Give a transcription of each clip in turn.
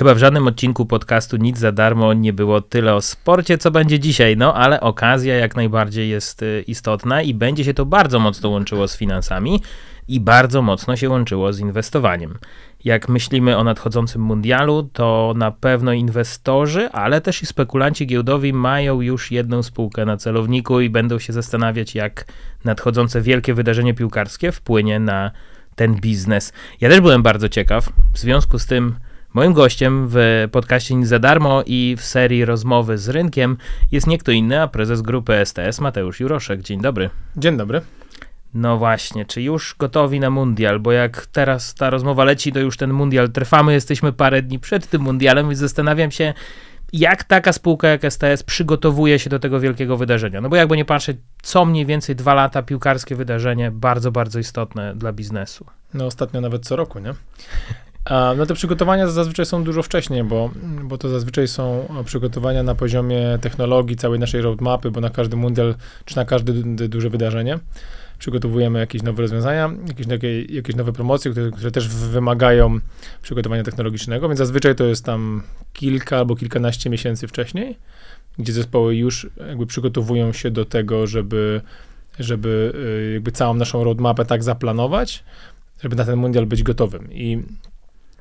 Chyba w żadnym odcinku podcastu nic za darmo nie było tyle o sporcie, co będzie dzisiaj, no ale okazja jak najbardziej jest y, istotna i będzie się to bardzo mocno łączyło z finansami i bardzo mocno się łączyło z inwestowaniem. Jak myślimy o nadchodzącym mundialu, to na pewno inwestorzy, ale też i spekulanci giełdowi mają już jedną spółkę na celowniku i będą się zastanawiać, jak nadchodzące wielkie wydarzenie piłkarskie wpłynie na ten biznes. Ja też byłem bardzo ciekaw, w związku z tym Moim gościem w podcaście Nic za darmo i w serii Rozmowy z Rynkiem jest nie kto inny, a prezes grupy STS Mateusz Juroszek. Dzień dobry. Dzień dobry. No właśnie, czy już gotowi na mundial? Bo jak teraz ta rozmowa leci, to już ten mundial trwamy, jesteśmy parę dni przed tym mundialem, więc zastanawiam się, jak taka spółka jak STS przygotowuje się do tego wielkiego wydarzenia. No bo jakby nie patrzeć, co mniej więcej dwa lata piłkarskie wydarzenie, bardzo, bardzo istotne dla biznesu. No ostatnio nawet co roku, nie? No te przygotowania zazwyczaj są dużo wcześniej, bo, bo to zazwyczaj są e, przygotowania na poziomie technologii, całej naszej roadmapy, bo na każdy mundial czy na każde duże wydarzenie przygotowujemy jakieś nowe rozwiązania, jakieś, jakieś nowe promocje, które, które, też wymagają przygotowania technologicznego, więc zazwyczaj to jest tam kilka albo kilkanaście miesięcy wcześniej, gdzie zespoły już jakby przygotowują się do tego, żeby, żeby e, jakby całą naszą roadmapę tak zaplanować, żeby na ten mundial być gotowym. I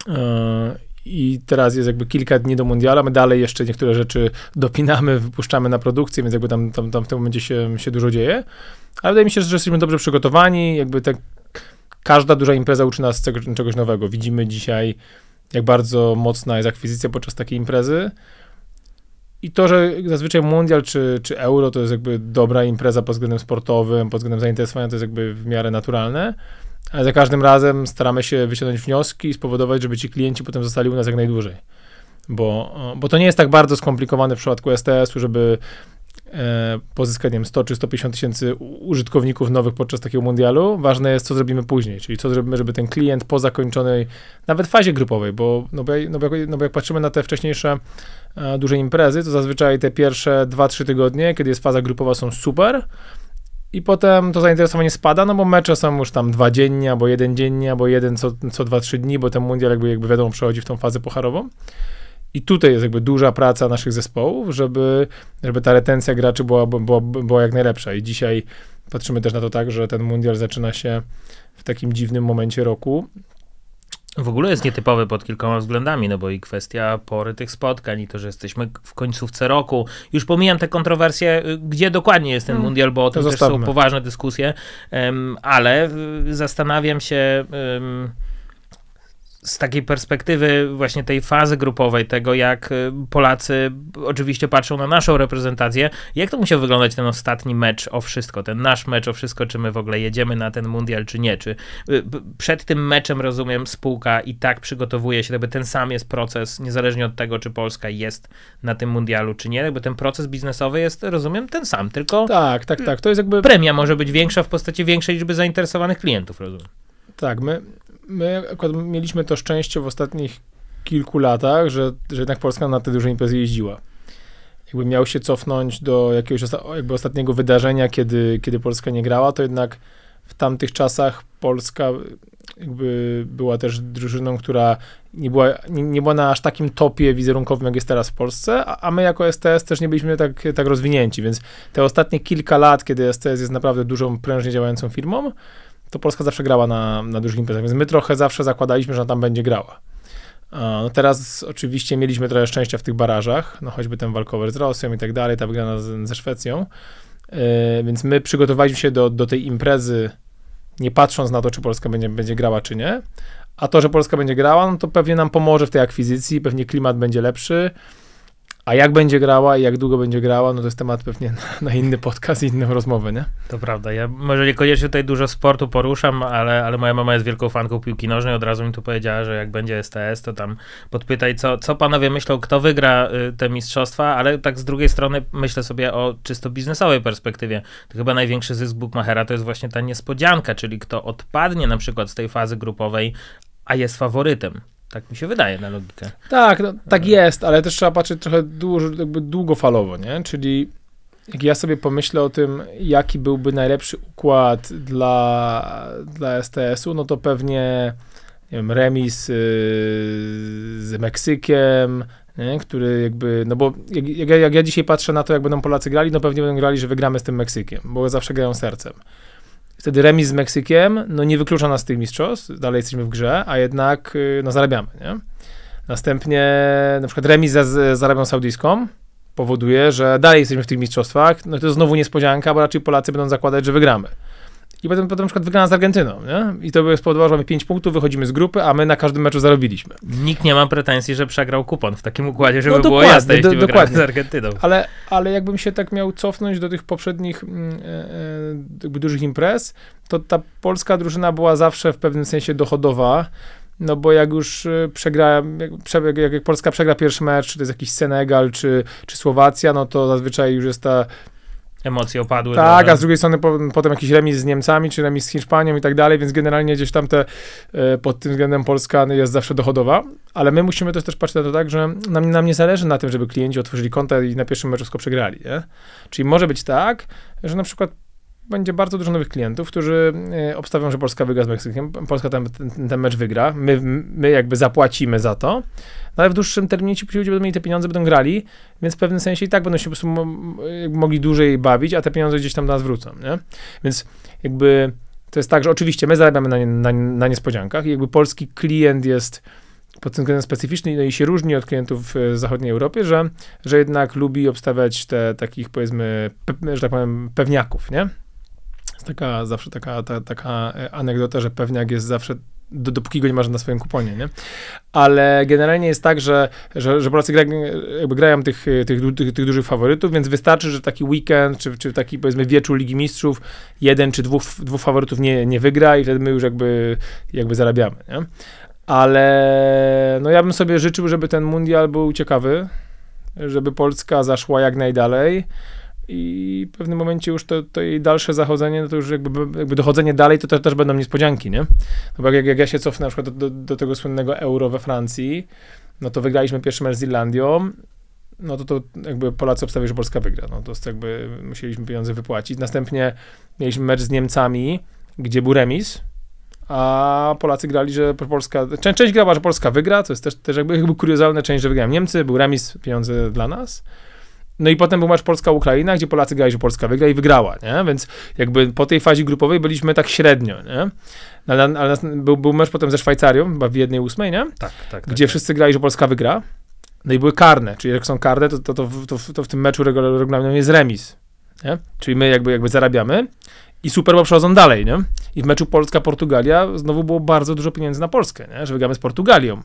E, i teraz jest jakby kilka dni do mundiala, my dalej jeszcze niektóre rzeczy dopinamy, wypuszczamy na produkcję, więc jakby tam, tam, tam w tym momencie się, się dużo dzieje. Ale wydaje mi się, że jesteśmy dobrze przygotowani, jakby te, każda duża impreza uczy nas czegoś nowego. Widzimy dzisiaj, jak bardzo mocna jest akwizycja podczas takiej imprezy. I to, że zazwyczaj Mundial czy, czy Euro to jest jakby dobra impreza pod względem sportowym, pod względem zainteresowania, to jest jakby w miarę naturalne. Ale za każdym razem staramy się wyciągnąć wnioski i spowodować, żeby ci klienci potem zostali u nas jak najdłużej. Bo, bo to nie jest tak bardzo skomplikowane w przypadku STS-u, żeby e, pozyskać wiem, 100 czy 150 tysięcy użytkowników nowych podczas takiego mundialu. Ważne jest, co zrobimy później, czyli co zrobimy, żeby ten klient po zakończonej nawet fazie grupowej, bo, no bo, no bo, jak, no bo jak patrzymy na te wcześniejsze e, duże imprezy, to zazwyczaj te pierwsze 2-3 tygodnie, kiedy jest faza grupowa, są super i potem to zainteresowanie spada, no bo mecze są już tam dwa dziennie, albo jeden dziennie, albo jeden co, co dwa, trzy dni, bo ten mundial jakby, jakby wiadomo przechodzi w tą fazę pocharową. I tutaj jest jakby duża praca naszych zespołów, żeby, żeby ta retencja graczy była, była, była jak najlepsza. I dzisiaj patrzymy też na to tak, że ten mundial zaczyna się w takim dziwnym momencie roku, w ogóle jest nietypowy pod kilkoma względami, no bo i kwestia pory tych spotkań i to, że jesteśmy w końcówce roku. Już pomijam te kontrowersje, y, gdzie dokładnie jest ten hmm. mundial, bo o tym to też zostawmy. są poważne dyskusje, um, ale y, zastanawiam się... Um, z takiej perspektywy właśnie tej fazy grupowej, tego jak y, Polacy oczywiście patrzą na naszą reprezentację, jak to musiał wyglądać ten ostatni mecz o wszystko, ten nasz mecz o wszystko, czy my w ogóle jedziemy na ten mundial, czy nie, czy y, przed tym meczem, rozumiem, spółka i tak przygotowuje się, jakby ten sam jest proces, niezależnie od tego, czy Polska jest na tym mundialu, czy nie, jakby ten proces biznesowy jest, rozumiem, ten sam, tylko tak, tak, tak, to jest jakby premia może być większa w postaci większej liczby zainteresowanych klientów, rozumiem. Tak, my, my akurat mieliśmy to szczęście w ostatnich kilku latach, że, że jednak Polska na te duże imprezy jeździła. Jakby miał się cofnąć do jakiegoś osta jakby ostatniego wydarzenia, kiedy, kiedy Polska nie grała, to jednak w tamtych czasach Polska y, jakby była też drużyną, która nie była, nie, nie była na aż takim topie wizerunkowym, jak jest teraz w Polsce, a, a, my jako STS też nie byliśmy tak, tak rozwinięci, więc te ostatnie kilka lat, kiedy STS jest naprawdę dużą, prężnie działającą firmą, to Polska zawsze grała na, na dużych imprezach, więc my trochę zawsze zakładaliśmy, że ona tam będzie grała. No teraz oczywiście mieliśmy trochę szczęścia w tych barażach, no choćby ten walkover z Rosją i tak dalej, ta wygrana z, ze Szwecją, yy, więc my przygotowaliśmy się do, do tej imprezy, nie patrząc na to, czy Polska będzie, będzie grała, czy nie, a to, że Polska będzie grała, no to pewnie nam pomoże w tej akwizycji, pewnie klimat będzie lepszy, a jak będzie grała i jak długo będzie grała, no to jest temat pewnie na, na inny podcast i inną rozmowę, nie? To prawda. Ja może niekoniecznie tutaj dużo sportu poruszam, ale, ale moja mama jest wielką fanką piłki nożnej. Od razu mi tu powiedziała, że jak będzie STS, to tam podpytaj, co, co panowie myślą, kto wygra y, te mistrzostwa, ale tak z drugiej strony myślę sobie o czysto biznesowej perspektywie. To chyba największy zysk Bookmachera to jest właśnie ta niespodzianka, czyli kto odpadnie na przykład z tej fazy grupowej, a jest faworytem. Tak mi się wydaje na logikę. Tak, no, tak jest, ale też trzeba patrzeć trochę dłuż, jakby długofalowo, nie? Czyli jak ja sobie pomyślę o tym, jaki byłby najlepszy układ dla, dla STS-u, no to pewnie nie wiem, remis y, z Meksykiem, nie? który jakby, no bo jak, jak, jak, ja dzisiaj patrzę na to, jak będą Polacy grali, no pewnie będą grali, że wygramy z tym Meksykiem, bo zawsze grają sercem. Wtedy remis z Meksykiem, no nie wyklucza nas z tych mistrzostw, dalej jesteśmy w grze, a jednak y, no zarabiamy, nie? Następnie na przykład remis z, z Arabią Saudyjską powoduje, że dalej jesteśmy w tych mistrzostwach, no to znowu niespodzianka, bo raczej Polacy będą zakładać, że wygramy i potem, potem na przykład wygrana z Argentyną, nie? I to by spowodowało, że mamy 5 punktów, wychodzimy z grupy, a my na każdym meczu zarobiliśmy. Nikt nie ma pretensji, że przegrał kupon w takim układzie, żeby no, było jasne, jeśli do, dokładnie. z Argentyną. Ale, ale jakbym się tak miał cofnąć do tych poprzednich mm, e, e, dużych imprez, to ta polska drużyna była zawsze w pewnym sensie dochodowa, no bo jak już e, przegra, jak, jak, Polska przegra pierwszy mecz, czy to jest jakiś Senegal, czy, czy Słowacja, no to zazwyczaj już jest ta emocje opadły. Tak, a z drugiej strony po, potem jakiś remis z Niemcami, czy remis z Hiszpanią i tak dalej, więc generalnie gdzieś tam te, e, pod tym względem Polska jest zawsze dochodowa, ale my musimy też, też patrzeć na to tak, że nam, nam nie zależy na tym, żeby klienci otworzyli konta i na pierwszym meczu wszystko przegrali, nie? Czyli może być tak, że na przykład będzie bardzo dużo nowych klientów, którzy e, obstawią, że Polska wygra z Meksykiem. Polska ten, ten, ten mecz wygra. My, my jakby zapłacimy za to, no ale w dłuższym terminie ci ludzie będą mieli te pieniądze, będą grali, więc w pewnym sensie i tak będą się po prostu mogli dłużej bawić, a te pieniądze gdzieś tam do nas wrócą, nie? Więc jakby to jest tak, że oczywiście my zarabiamy na, na, na niespodziankach i jakby polski klient jest pod tym względem specyficzny no i się różni od klientów e, z zachodniej Europy, że, że jednak lubi obstawiać te takich powiedzmy, pe, że tak powiem, pewniaków, nie? Jest taka zawsze taka, ta, taka e, anegdota, że pewniak jest zawsze do, dopóki go nie masz na swoim kuponie, nie? Ale generalnie jest tak, że, że, że Polacy gra, grają tych, tych, tych, tych, dużych faworytów, więc wystarczy, że taki weekend, czy, czy taki powiedzmy wieczór Ligi Mistrzów, jeden czy dwóch, dwóch faworytów nie, nie wygra i wtedy my już jakby, jakby zarabiamy, nie? Ale no ja bym sobie życzył, żeby ten mundial był ciekawy, żeby Polska zaszła jak najdalej, i w pewnym momencie już to, to jej dalsze zachodzenie, no to już jakby, jakby dochodzenie dalej, to, to też będą niespodzianki, nie? No bo jak, jak ja się cofnę na przykład do, do, do, tego słynnego euro we Francji, no to wygraliśmy pierwszy mecz z Irlandią, no to, to jakby Polacy obstawili że Polska wygra, no to jakby musieliśmy pieniądze wypłacić. Następnie mieliśmy mecz z Niemcami, gdzie był remis, a Polacy grali, że Polska, część, część grała, że Polska wygra, to jest też, też jakby, jakby kuriozalne, część, że wygrają Niemcy, był remis, pieniądze dla nas, no i potem był mecz Polska-Ukraina, gdzie Polacy grali, że Polska wygra i wygrała, nie? Więc jakby po tej fazie grupowej byliśmy tak średnio, nie? No, ale, ale był, był mecz potem ze Szwajcarią, chyba w jednej ósmej, nie? Tak, tak. tak gdzie tak, wszyscy tak. grali, że Polska wygra. No i były karne, czyli jak są karne, to, to, to, to, w, to w tym meczu regulaminem jest remis. Nie? Czyli my jakby, jakby zarabiamy i super bo przechodzą dalej, nie? I w meczu Polska-Portugalia znowu było bardzo dużo pieniędzy na Polskę, nie? Że wygramy z Portugalią.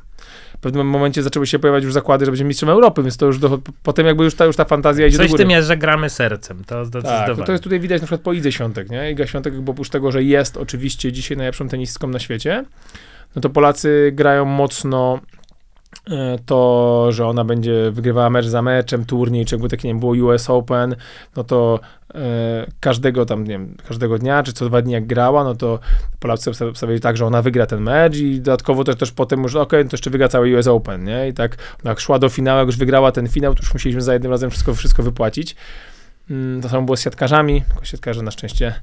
W pewnym momencie zaczęły się pojawiać już zakłady, że będziemy mistrzem Europy, więc to już do, potem jakby już ta, już ta fantazja idzie Coś do góry. Coś w tym jest, że gramy sercem, to tak, no zdecydowanie. Tak, to, to jest tutaj widać na przykład po Idze Świątek, nie? Iga Świątek, bo oprócz tego, że jest oczywiście dzisiaj najlepszą tenistką na świecie, no to Polacy grają mocno E, to, że ona będzie wygrywała mecz za meczem, turniej, czy jakby tak, nie wiem, było US Open, no to e, każdego tam, nie wiem, każdego dnia, czy co dwa dni jak grała, no to Polacy obstawiali tak, że ona wygra ten mecz i dodatkowo też, też potem już, okej, okay, no to jeszcze wygra cały US Open, nie? I tak, no jak szła do finału, jak już wygrała ten finał, to już musieliśmy za jednym razem wszystko, wszystko wypłacić. Mm, to samo było z siatkarzami, tylko siatkarze na szczęście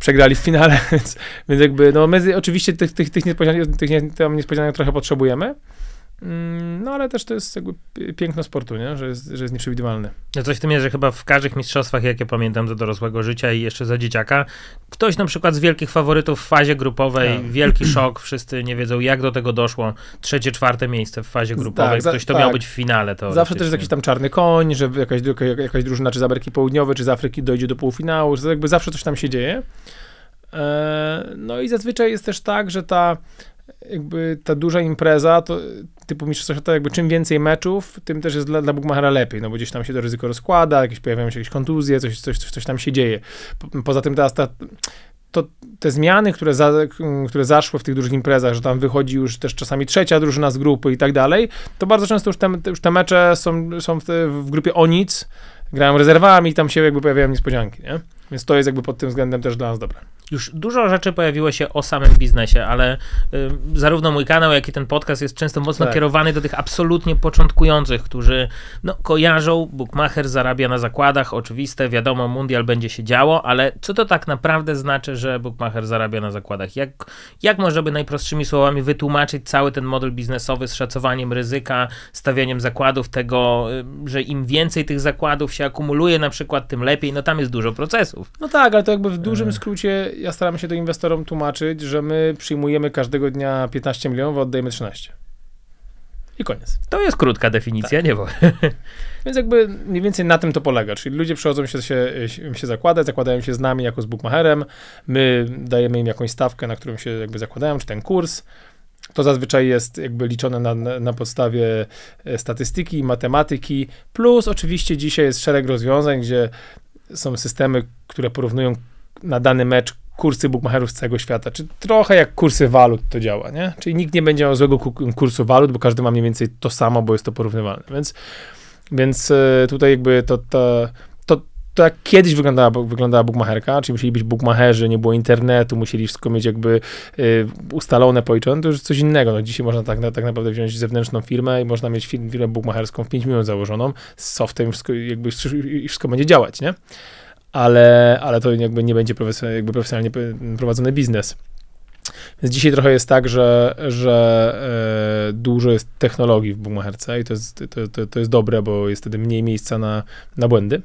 przegrali w finale, więc, więc jakby, no my oczywiście tych, tych, tych, niespodzianek, tych niespodzianek trochę potrzebujemy, Mm, no ale też to jest jakby piękno sportu, nie? Że, jest, że jest nieprzewidywalny. No coś w tym jest, że chyba w każdych mistrzostwach, jakie pamiętam do dorosłego życia i jeszcze za dzieciaka, ktoś na przykład z wielkich faworytów w fazie grupowej, tak. wielki szok, wszyscy nie wiedzą jak do tego doszło, trzecie, czwarte miejsce w fazie grupowej, tak, ktoś to tak. miał być w finale. to. Zawsze też jest jakiś tam czarny koń, że jakaś, jakaś drużyna czy z Ameryki Południowej, czy z Afryki dojdzie do półfinału, że jakby zawsze coś tam się dzieje. E, no i zazwyczaj jest też tak, że ta jakby ta duża impreza, to typu Mistrzostwa Świata, jakby czym więcej meczów, tym też jest dla, dla Bukmachera lepiej, no bo gdzieś tam się to ryzyko rozkłada, jakieś pojawiają się jakieś kontuzje, coś, coś, coś, coś tam się dzieje. Po, poza tym teraz ta, to te zmiany, które, za, które zaszły w tych dużych imprezach, że tam wychodzi już też czasami trzecia drużyna z grupy i tak dalej, to bardzo często już te, już te mecze są, są w, te, w grupie o nic, grają rezerwami i tam się jakby pojawiają niespodzianki, nie? Więc to jest jakby pod tym względem też dla nas dobre. Już dużo rzeczy pojawiło się o samym biznesie, ale y, zarówno mój kanał, jak i ten podcast jest często mocno tak. kierowany do tych absolutnie początkujących, którzy no, kojarzą, bookmacher zarabia na zakładach, oczywiste, wiadomo, mundial będzie się działo, ale co to tak naprawdę znaczy, że bookmacher zarabia na zakładach? Jak, jak można by najprostszymi słowami wytłumaczyć cały ten model biznesowy z szacowaniem ryzyka, stawianiem zakładów, tego, y, że im więcej tych zakładów się akumuluje na przykład, tym lepiej, no tam jest dużo procesów. No tak, ale to jakby w dużym e. skrócie ja staram się to inwestorom tłumaczyć, że my przyjmujemy każdego dnia 15 milionów, oddajemy 13. I koniec. To jest krótka definicja, tak. nie bo. Więc jakby mniej więcej na tym to polega. Czyli ludzie przychodzą się, się, się zakładać, zakładają się z nami jako z bookmacherem, my dajemy im jakąś stawkę, na którą się jakby zakładają, czy ten kurs. To zazwyczaj jest jakby liczone na, na podstawie e, statystyki, matematyki, plus oczywiście dzisiaj jest szereg rozwiązań, gdzie są systemy, które porównują na dany mecz kursy bukmacherów z całego świata, czy trochę jak kursy walut to działa, nie? Czyli nikt nie będzie miał złego kursu walut, bo każdy ma mniej więcej to samo, bo jest to porównywalne, więc, więc e, tutaj jakby to, to, to, to jak kiedyś wyglądała, wyglądała bukmacherka, czyli musieli być bukmacherzy, nie było internetu, musieli wszystko mieć jakby y, ustalone, policzone, to już coś innego, no dzisiaj można tak, na, tak naprawdę wziąć zewnętrzną firmę i można mieć firmę bukmacherską w 5 minut założoną, z softem wszystko, jakby wszystko będzie działać, nie? ale, ale to jakby nie będzie profesjonalnie, jakby profesjonalnie prowadzony biznes. Więc dzisiaj trochę jest tak, że, że e, dużo jest technologii w Bumacherce i to jest, to, to, to jest dobre, bo jest wtedy mniej miejsca na, na błędy.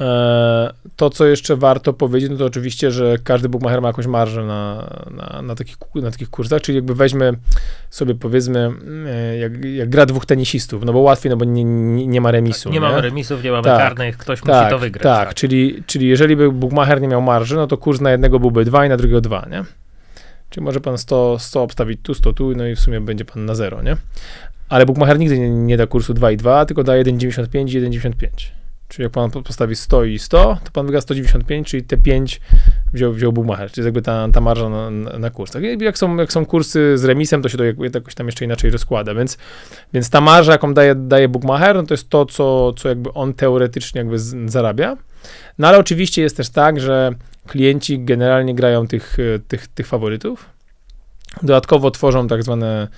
E, to, co jeszcze warto powiedzieć, no to oczywiście, że każdy bookmacher ma jakąś marżę na, na, na, takich, na takich kursach, czyli jakby weźmy sobie, powiedzmy, e, jak, jak gra dwóch tenisistów, no bo łatwiej, no bo nie, nie, nie ma remisu. Tak, nie, nie, mamy remisów, nie mamy tak, karnych, ktoś tak, musi to wygrać. Tak, tak, Czyli, czyli jeżeli by bookmacher nie miał marży, no to kurs na jednego byłby dwa i na drugiego dwa, nie? Czyli może pan 100, 100 obstawić tu, 100 tu, no i w sumie będzie pan na zero, nie? Ale bookmacher nigdy nie, nie da kursu 2 i 2, tylko da 1,95 i 1,95. Czyli jak pan postawi 100 i 100, to pan wygra 195, czyli te 5 wziął, wziął Bumacher, czyli jakby ta, ta marża na, na kursach. Tak, jak są, jak są kursy z remisem, to się to jakoś tam jeszcze inaczej rozkłada, więc, więc ta marża, jaką daje, daje Bumacher, no to jest to, co, co jakby on teoretycznie jakby zarabia. No ale oczywiście jest też tak, że klienci generalnie grają tych, e, tych, tych faworytów. Dodatkowo tworzą tak zwane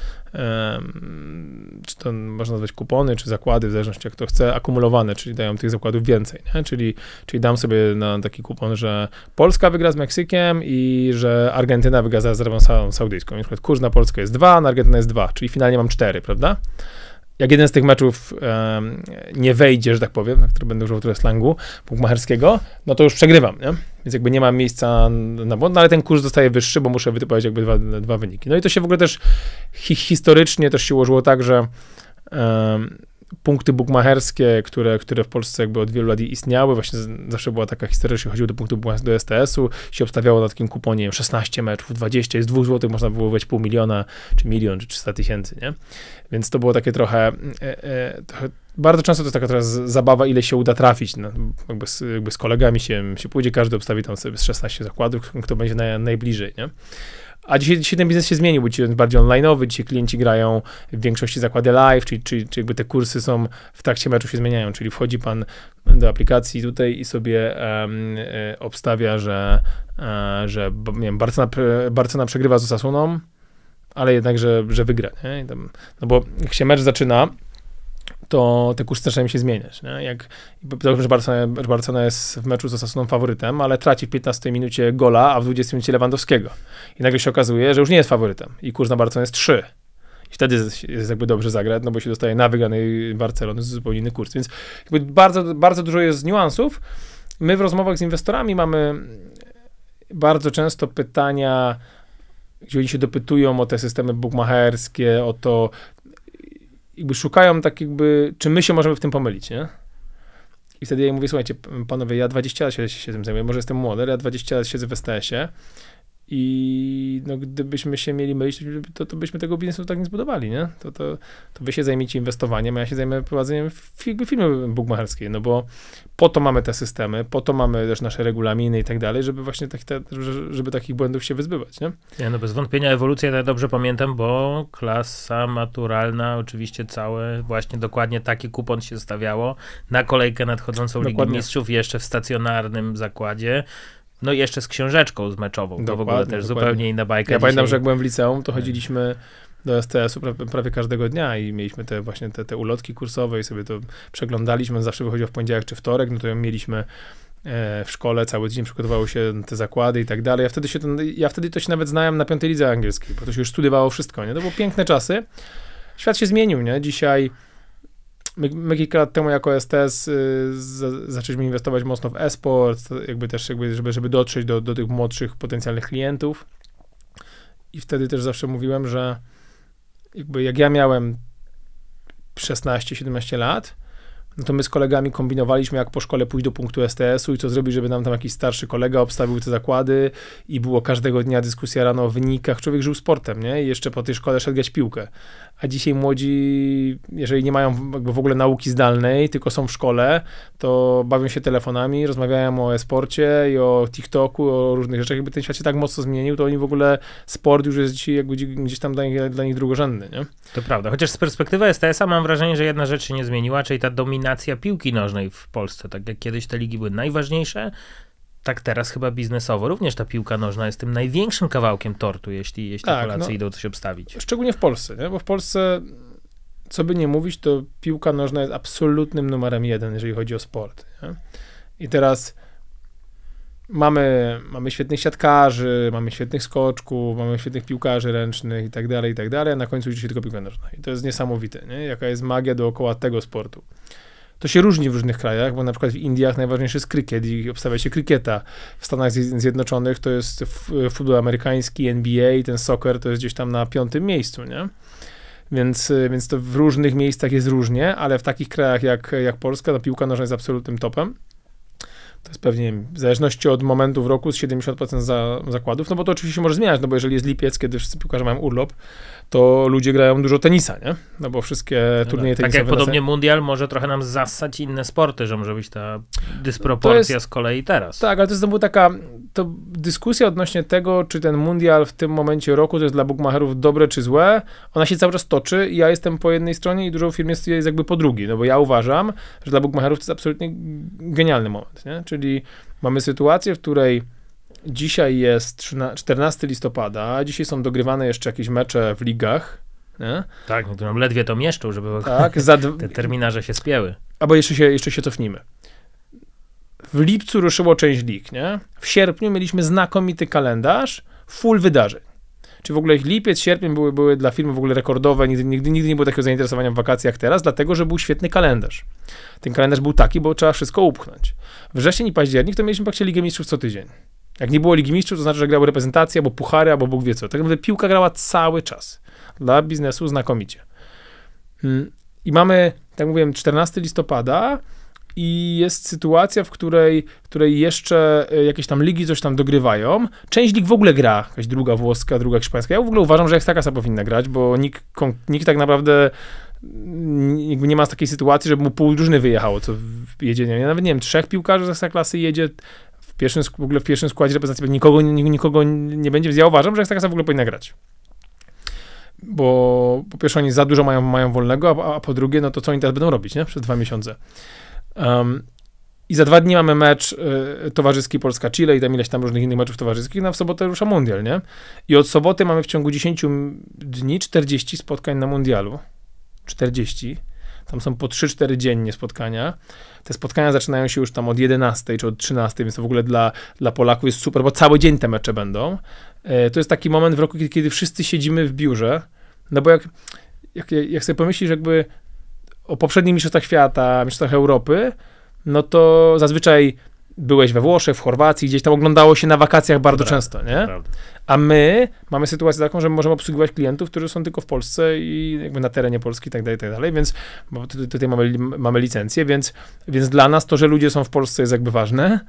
czy to można nazwać kupony, czy zakłady, w zależności jak to chce, akumulowane, czyli dają tych zakładów więcej, nie? Czyli, czyli dam sobie na taki kupon, że Polska wygra z Meksykiem i że Argentyna wygra z Arabią Saudyjską. Na przykład kurs na Polskę jest 2, na Argentynę jest 2, czyli finalnie mam 4, prawda? jak jeden z tych meczów um, nie wejdzie, że tak powiem, na który będę używał trochę slangu punkmacherskiego, no to już przegrywam, nie? Więc jakby nie ma miejsca na błąd, no ale ten kurs zostaje wyższy, bo muszę wytypować jakby dwa, dwa wyniki. No i to się w ogóle też hi historycznie też się ułożyło tak, że um, punkty bukmacherskie, które, które w Polsce jakby od wielu lat istniały, właśnie zawsze była taka historia, że się chodziło do punktu do STS-u, się obstawiało na takim kuponie 16 metrów, 20, jest 2 zł, można było wyjść pół miliona, czy milion, czy 300 tysięcy, nie? Więc to było takie trochę, e, e, trochę bardzo często to jest taka teraz zabawa, ile się uda trafić. No, jakby, z, jakby z kolegami się, się pójdzie, każdy obstawi tam sobie z 16 zakładów, kto będzie na, najbliżej, nie? A dzisiaj, dzisiaj ten biznes się zmienił, bo dzisiaj jest bardziej online'owy, dzisiaj klienci grają w większości zakłady live, czyli, czyli, czyli jakby te kursy są w trakcie meczu się zmieniają, czyli wchodzi pan do aplikacji tutaj i sobie um, obstawia, że, um, że nie wiem, Barcelona, Barcelona przegrywa z Osasuną, ale jednak, że, że wygra, nie? no bo jak się mecz zaczyna, to te kursy zaczynają się zmieniać. Nie? Jak, załóżmy, że Barcelona, Barcelona jest w meczu z Osasuną faworytem, ale traci w 15 minucie gola, a w 20 minucie Lewandowskiego. I nagle się okazuje, że już nie jest faworytem i kurs na Barcelonę jest 3. I wtedy jest jakby dobrze zagrać, no bo się dostaje na wygranej Barcelony zupełnie inny kurs. Więc bardzo, bardzo dużo jest niuansów. My w rozmowach z inwestorami mamy bardzo często pytania, gdzie oni się dopytują o te systemy bukmacherskie, o to, jakby szukają tak jakby, czy my się możemy w tym pomylić, nie? I wtedy ja mówię, słuchajcie, panowie, ja 20 lat się, się tym zajmuję, może jestem młody, ale ja 20 lat siedzę w STS-ie, i no, gdybyśmy się mieli mylić, to, to byśmy tego biznesu tak nie zbudowali, nie? To, to, to wy się zajmiecie inwestowaniem, a ja się zajmę prowadzeniem firmy, firmy bukmacherskiej, no bo po to mamy te systemy, po to mamy też nasze regulaminy i tak dalej, żeby właśnie tak, te, żeby takich błędów się wyzbywać, nie? Ja, no bez wątpienia ewolucja ja dobrze pamiętam, bo klasa maturalna, oczywiście całe właśnie dokładnie taki kupon się stawiało na kolejkę nadchodzącą Ligi Mistrzów jeszcze w stacjonarnym zakładzie. No i jeszcze z książeczką z meczową, to w ogóle też dokładnie. zupełnie inna bajka. Ja dzisiaj. pamiętam, że jak byłem w liceum, to chodziliśmy do STS-u prawie, prawie, każdego dnia i mieliśmy te właśnie te, te ulotki kursowe i sobie to przeglądaliśmy, zawsze wychodziło w poniedziałek czy wtorek, no to ją mieliśmy e, w szkole cały dzień przygotowały się te zakłady i tak dalej. Ja wtedy, się ten, ja wtedy to się nawet znałem na piątej lidze angielskiej, bo to się już studiowało wszystko, nie? To były piękne czasy. Świat się zmienił, nie? Dzisiaj My, my kilka lat temu jako STS y, z, zaczęliśmy inwestować mocno w e-sport, jakby też, jakby, żeby, żeby dotrzeć do, do tych młodszych potencjalnych klientów. I wtedy też zawsze mówiłem, że jakby jak ja miałem 16-17 lat, no to my z kolegami kombinowaliśmy, jak po szkole pójść do punktu STS-u i co zrobić, żeby nam tam jakiś starszy kolega obstawił te zakłady i było każdego dnia dyskusja rano o wynikach. Człowiek żył sportem, nie? I jeszcze po tej szkole szedł grać piłkę. A dzisiaj młodzi, jeżeli nie mają jakby w ogóle nauki zdalnej, tylko są w szkole, to bawią się telefonami, rozmawiają o e-sporcie i o TikToku, o różnych rzeczach. Jakby ten świat się tak mocno zmienił, to oni w ogóle sport już jest dzisiaj jakby gdzieś tam dla nich, dla nich drugorzędny, nie? To prawda. Chociaż z perspektywy STS-a mam wrażenie, że jedna rzecz się nie zmieniła, czyli ta dominacja dominacja piłki nożnej w Polsce. Tak jak kiedyś te ligi były najważniejsze, tak teraz chyba biznesowo również ta piłka nożna jest tym największym kawałkiem tortu, jeśli, jeśli tak, Polacy no, idą coś obstawić. Szczególnie w Polsce, nie? bo w Polsce, co by nie mówić, to piłka nożna jest absolutnym numerem jeden, jeżeli chodzi o sport. Nie? I teraz mamy, mamy świetnych siatkarzy, mamy świetnych skoczków, mamy świetnych piłkarzy ręcznych i tak dalej, i tak dalej, a na końcu liczy się tylko piłka nożna. I to jest niesamowite, nie? jaka jest magia dookoła tego sportu. To się różni w różnych krajach, bo na przykład w Indiach najważniejszy jest krykiet i obstawia się krykieta. W Stanach Zjednoczonych to jest futbol amerykański, NBA, ten soccer to jest gdzieś tam na piątym miejscu, nie? Więc, y, więc to w różnych miejscach jest różnie, ale w takich krajach jak, jak Polska, ta no, piłka nożna jest absolutnym topem. To jest pewnie w zależności od momentu w roku z 70% za, zakładów, no bo to oczywiście się może zmieniać, no bo jeżeli jest lipiec, kiedy wszyscy piłkarze mają urlop, to ludzie grają dużo tenisa, nie? No bo wszystkie no tak. turnieje tak. tenisowe... Tak jak podobnie mundial może trochę nam zasać inne sporty, że może być ta dysproporcja jest, z kolei teraz. Tak, ale to jest znowu taka to dyskusja odnośnie tego, czy ten mundial w tym momencie roku to jest dla bookmacherów dobre czy złe, ona się cały czas toczy i ja jestem po jednej stronie i dużo firm jest, jest jakby po drugiej, no bo ja uważam, że dla bookmacherów to jest absolutnie genialny moment, nie? Czyli mamy sytuację, w której Dzisiaj jest 14 listopada, dzisiaj są dogrywane jeszcze jakieś mecze w ligach. Nie? Tak, no to nam ledwie to mieszczą, żeby tak, te terminarze się spięły. Albo jeszcze się, jeszcze się cofnijmy. W lipcu ruszyło część lig, nie? W sierpniu mieliśmy znakomity kalendarz, full wydarzeń. Czy w ogóle lipiec, sierpień były, były dla firmy w ogóle rekordowe, nigdy, nigdy, nigdy nie było takiego zainteresowania w wakacjach teraz, dlatego że był świetny kalendarz. Ten kalendarz był taki, bo trzeba wszystko upchnąć. Wrzesień i październik to mieliśmy praktycznie Ligę Mistrzów co tydzień. Jak nie było Ligi Mistrzów, to znaczy, że grały reprezentacje, albo puchary, albo Bóg wie co. Tak naprawdę piłka grała cały czas. Dla biznesu znakomicie. Mm, I mamy, tak mówiłem, 14 listopada i jest sytuacja, w której, w której jeszcze e, jakieś tam ligi coś tam dogrywają. Część lig w ogóle gra, jakaś druga włoska, druga hiszpańska. Ja w ogóle uważam, że Ekstrakasa powinna grać, bo nikt, nikt tak naprawdę nie ma takiej sytuacji, żeby mu pół drużyny wyjechało, co jedzie, nie, nawet nie wiem, trzech piłkarzy z Ekstraklasy jedzie, pierwszym, w ogóle w pierwszym składzie reprezentacji nikogo, nikogo nie będzie, więc ja uważam, że Ekstrakasa w ogóle powinna grać. Bo po pierwsze oni za dużo mają, mają wolnego, a, a po drugie, no to co oni teraz będą robić, nie? Przez dwa miesiące. Um, i za dwa dni mamy mecz y, towarzyski Polska-Chile i tam ileś tam różnych innych meczów towarzyskich, no w sobotę rusza mundial, nie? I od soboty mamy w ciągu 10 dni 40 spotkań na mundialu. 40. Tam są po 3-4 dziennie spotkania. Te spotkania zaczynają się już tam od 11 czy od 13, więc to w ogóle dla, dla Polaków jest super, bo cały dzień te mecze będą. E, to jest taki moment w roku, kiedy wszyscy siedzimy w biurze, no bo jak, jak, jak sobie pomyślisz jakby o poprzednich mistrzostwach świata, mistrzostwach Europy, no to zazwyczaj byłeś we Włoszech, w Chorwacji, gdzieś tam oglądało się na wakacjach bardzo prawda, często, nie? A my mamy sytuację taką, że możemy obsługiwać klientów, którzy są tylko w Polsce i jakby na terenie Polski i tak dalej, tak dalej, więc bo tutaj mamy, mamy licencję, więc, więc dla nas to, że ludzie są w Polsce jest jakby ważne,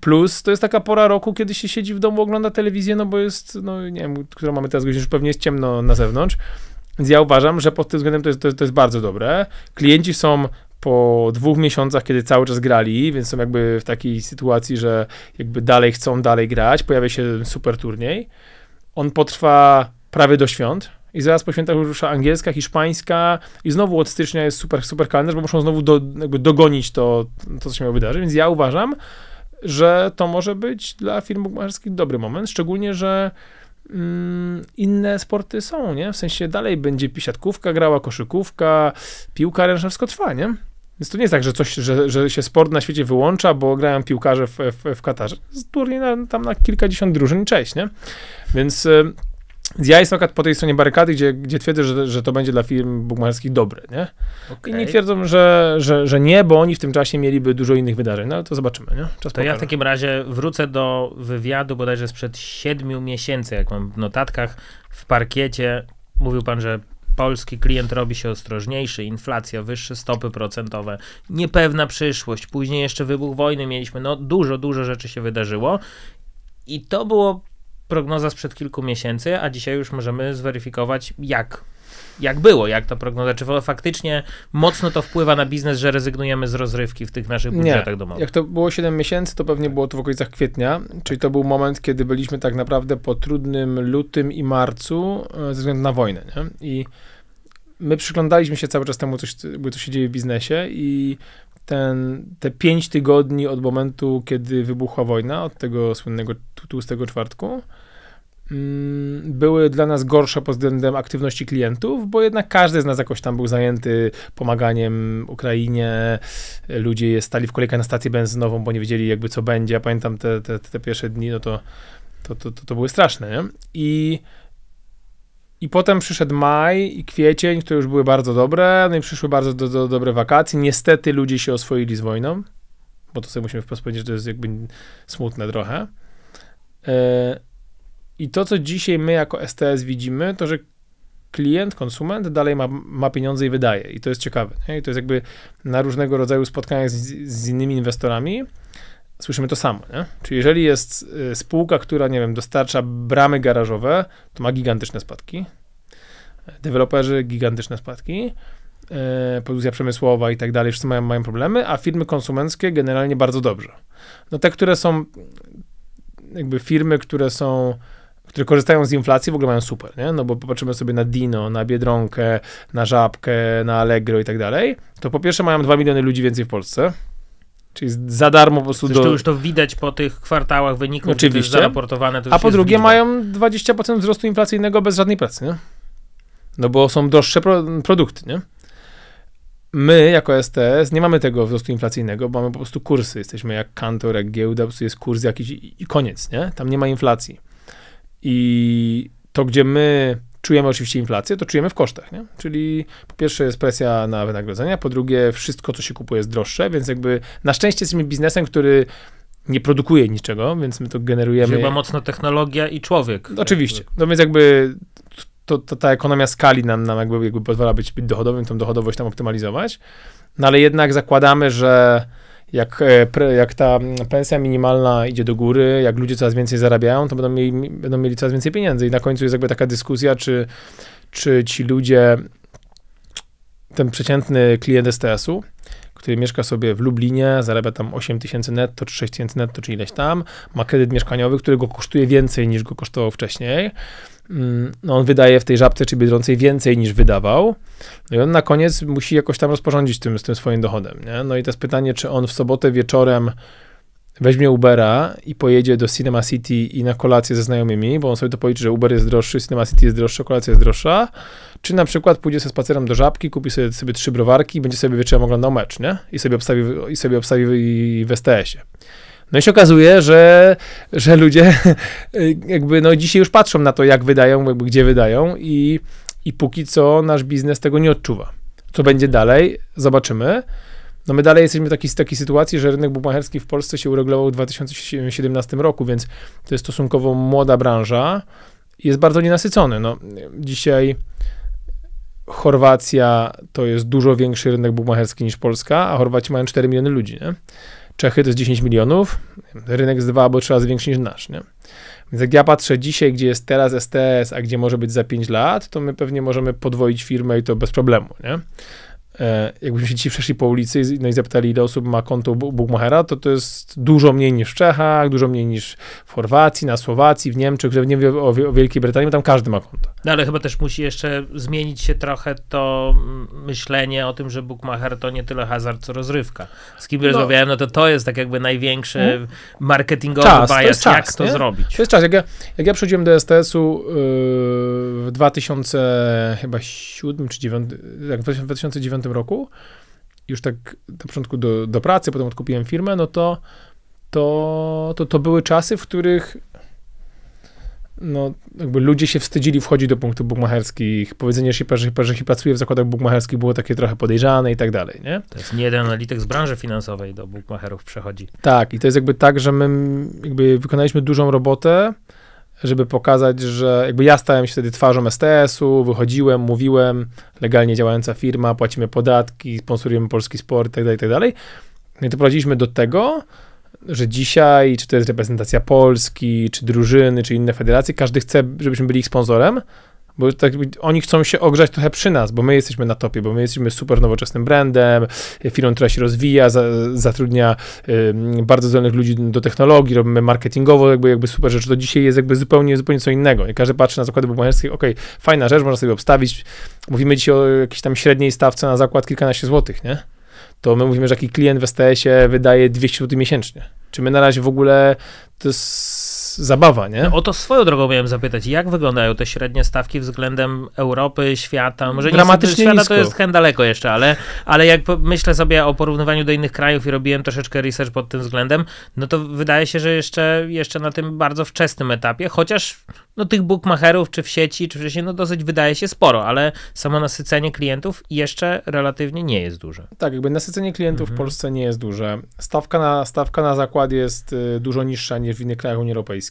Plus to jest taka pora roku, kiedy się siedzi w domu, ogląda telewizję, no bo jest, no nie wiem, którą mamy teraz godzinę, już pewnie jest ciemno na zewnątrz. Więc ja uważam, że pod tym względem to jest, to, to jest bardzo dobre. Klienci są po dwóch miesiącach, kiedy cały czas grali, więc są jakby w takiej sytuacji, że jakby dalej chcą dalej grać, pojawia się super turniej. On potrwa prawie do świąt. I zaraz po świętach rusza angielska, hiszpańska i znowu od stycznia jest super, super kalendarz, bo muszą znowu do, dogonić to, to, co się miało wydarzyć. Więc ja uważam, że to może być dla firm bugmacherskich dobry moment, szczególnie, że Mm, inne sporty są, nie? W sensie dalej będzie siatkówka grała, koszykówka, piłka ręczna, wszystko trwa, nie? Więc to nie jest tak, że coś, że, że się sport na świecie wyłącza, bo grają piłkarze w, w, w Katarze. Turniej tam na kilkadziesiąt drużyn, cześć, nie? Więc y, ja jestem akurat po tej stronie barykady, gdzie, gdzie twierdzę, że, że to będzie dla firm bukmacherskich dobre, nie? Okay. Inni twierdzą, że, że, że nie, bo oni w tym czasie mieliby dużo innych wydarzeń, no ale to zobaczymy, nie? Czas to pokaże. ja w takim razie wrócę do wywiadu bodajże sprzed siedmiu miesięcy, jak mam w notatkach, w parkiecie mówił pan, że polski klient robi się ostrożniejszy, inflacja, wyższe stopy procentowe, niepewna przyszłość, później jeszcze wybuch wojny mieliśmy, no dużo, dużo rzeczy się wydarzyło i to było prognoza sprzed kilku miesięcy, a dzisiaj już możemy zweryfikować, jak jak było, jak ta prognoza, czy faktycznie mocno to wpływa na biznes, że rezygnujemy z rozrywki w tych naszych budżetach domowych? Jak to było 7 miesięcy, to pewnie było to w okolicach kwietnia, czyli to był moment, kiedy byliśmy tak naprawdę po trudnym lutym i marcu e, ze względu na wojnę. Nie? I my przyglądaliśmy się cały czas temu, co, co się dzieje w biznesie i ten, te pięć tygodni od momentu, kiedy wybuchła wojna, od tego słynnego tłustego czwartku, mm, były dla nas gorsze pod względem aktywności klientów, bo jednak każdy z nas jakoś tam był zajęty pomaganiem Ukrainie. Ludzie stali w kolejkach na stację benzynową, bo nie wiedzieli jakby co będzie. Ja pamiętam te, te, te pierwsze dni, no to to, to, to, to były straszne. Nie? I i potem przyszedł maj i kwiecień, które już były bardzo dobre, no i przyszły bardzo do, do, dobre wakacje. Niestety ludzie się oswoili z wojną, bo to sobie musimy wprost powiedzieć, że to jest jakby smutne trochę. E, I to, co dzisiaj my jako STS widzimy, to, że klient, konsument dalej ma, ma pieniądze i wydaje. I to jest ciekawe. Nie? I to jest jakby na różnego rodzaju spotkaniach z, z innymi inwestorami słyszymy to samo, nie? Czyli jeżeli jest y, spółka, która, nie wiem, dostarcza bramy garażowe, to ma gigantyczne spadki. Deweloperzy gigantyczne spadki. Y, produkcja przemysłowa i tak dalej, wszyscy mają, mają problemy, a firmy konsumenckie generalnie bardzo dobrze. No te, które są jakby firmy, które są które korzystają z inflacji, w ogóle mają super, nie? No bo popatrzymy sobie na Dino, na Biedronkę, na Żabkę, na Allegro i tak dalej, to po pierwsze mają 2 miliony ludzi więcej w Polsce, Czyli za darmo po prostu do... To już to widać po tych kwartałach wyników, Oczywiście. A po drugie mają 20% wzrostu inflacyjnego bez żadnej pracy, nie? No bo są droższe pro produkty, nie? My, jako STS, nie mamy tego wzrostu inflacyjnego, bo mamy po prostu kursy. Jesteśmy jak kantor, jak giełda, po prostu jest kurs jakiś i koniec, nie? Tam nie ma inflacji. I to, gdzie my czujemy oczywiście inflację, to czujemy w kosztach, nie? Czyli po pierwsze jest presja na wynagrodzenia, po drugie wszystko, co się kupuje jest droższe, więc jakby na szczęście jesteśmy biznesem, który nie produkuje niczego, więc my to generujemy. Chyba mocno technologia i człowiek. No, oczywiście. No więc jakby to, to, ta ekonomia skali nam, nam jakby, jakby pozwala być, być dochodowym, tą dochodowość tam optymalizować. No ale jednak zakładamy, że jak, e, jak ta pensja minimalna idzie do góry, jak ludzie coraz więcej zarabiają, to będą mieli, będą mieli coraz więcej pieniędzy. I na końcu jest jakby taka dyskusja, czy, czy ci ludzie, ten przeciętny klient STS-u, który mieszka sobie w Lublinie, zarabia tam 8 tysięcy netto, czy 6 tysięcy netto, czy ileś tam, ma kredyt mieszkaniowy, który go kosztuje więcej niż go kosztował wcześniej Mm, no on wydaje w tej żabce czy biedroncej więcej niż wydawał. No i on na koniec musi jakoś tam rozporządzić tym, z tym swoim dochodem. Nie? No i teraz pytanie, czy on w sobotę wieczorem weźmie Ubera i pojedzie do Cinema City i na kolację ze znajomymi, bo on sobie to policzy, że Uber jest droższy, Cinema City jest droższy, kolacja jest droższa, czy na przykład pójdzie ze spacerem do Żabki, kupi sobie, sobie trzy browarki i będzie sobie wieczorem oglądał mecz, nie? I sobie obstawi, i sobie obstawi w, w STS-ie. No i się okazuje, że, że ludzie jakby no dzisiaj już patrzą na to, jak wydają, jakby gdzie wydają i, i póki co nasz biznes tego nie odczuwa. Co będzie dalej, zobaczymy. No my dalej jesteśmy w takiej sytuacji, że rynek bukmacherski w Polsce się uregulował w 2017 roku, więc to jest stosunkowo młoda branża i jest bardzo nienasycony. No, dzisiaj Chorwacja to jest dużo większy rynek bukmacherski niż Polska, a Chorwaci mają 4 miliony ludzi, nie? Czechy to jest 10 milionów, rynek z dwa albo trzy razy większy niż nasz, nie? Więc jak ja patrzę dzisiaj, gdzie jest teraz STS, a gdzie może być za 5 lat, to my pewnie możemy podwoić firmę i to bez problemu, nie? E, jakbyśmy się dzisiaj przeszli po ulicy no i zapytali, ile osób ma konto Bukmachera, to to jest dużo mniej niż w Czechach, dużo mniej niż w Chorwacji, na Słowacji, w Niemczech, że nie wiem o, o Wielkiej Brytanii, bo tam każdy ma konto. No ale chyba też musi jeszcze zmienić się trochę to mm, myślenie o tym, że Bukmacher to nie tyle hazard, co rozrywka. Z kim no, rozmawiałem, no to to jest tak jakby największy hmm? marketingowy czas, bias, to jest czas, jak to nie? zrobić. To jest czas. Jak ja, jak ja przychodziłem do STS-u yy, w 2007 czy 2009, tak, w 2009 roku, już tak na początku do, do pracy, potem odkupiłem firmę, no to to, to, to były czasy, w których no, jakby ludzie się wstydzili wchodzić do punktów bukmacherskich, powiedzenie się, że, że się pracuje w zakładach bukmacherskich było takie trochę podejrzane i tak dalej, nie? To jest nie jeden analityk z branży finansowej do bukmacherów przechodzi. Tak, i to jest jakby tak, że my jakby wykonaliśmy dużą robotę, żeby pokazać, że jakby ja stałem się wtedy twarzą STS-u, wychodziłem, mówiłem, legalnie działająca firma, płacimy podatki, sponsorujemy polski sport itd., tak itd. Tak no I doprowadziliśmy do tego, że dzisiaj, czy to jest reprezentacja Polski, czy drużyny, czy inne federacje, każdy chce, żebyśmy byli ich sponsorem, bo tak, oni chcą się ogrzać trochę przy nas, bo my jesteśmy na topie, bo my jesteśmy super nowoczesnym brandem, firmą, która się rozwija, za, zatrudnia y, bardzo zdolnych ludzi do technologii, robimy marketingowo jakby, jakby super rzeczy, to dzisiaj jest jakby zupełnie, zupełnie co innego. I każdy patrzy na zakłady buboniarskie, ok, fajna rzecz, można sobie obstawić, mówimy dzisiaj o jakiejś tam średniej stawce na zakład kilkanaście złotych, nie? To my mówimy, że jaki klient w STS-ie wydaje 200 zł miesięcznie. Czy my na razie w ogóle, to jest zabawa, nie? No, o to swoją drogą miałem zapytać, jak wyglądają te średnie stawki względem Europy, świata? Może Dramatycznie nie świata nisko. to jest chętnie daleko jeszcze, ale, ale jak myślę sobie o porównywaniu do innych krajów i robiłem troszeczkę research pod tym względem, no to wydaje się, że jeszcze, jeszcze na tym bardzo wczesnym etapie, chociaż no, tych bookmacherów czy w sieci, czy wcześniej, no dosyć wydaje się sporo, ale samo nasycenie klientów jeszcze relatywnie nie jest duże. Tak, jakby nasycenie klientów mhm. w Polsce nie jest duże. Stawka na, stawka na zakład jest y, dużo niższa niż w innych krajach Unii Europejskiej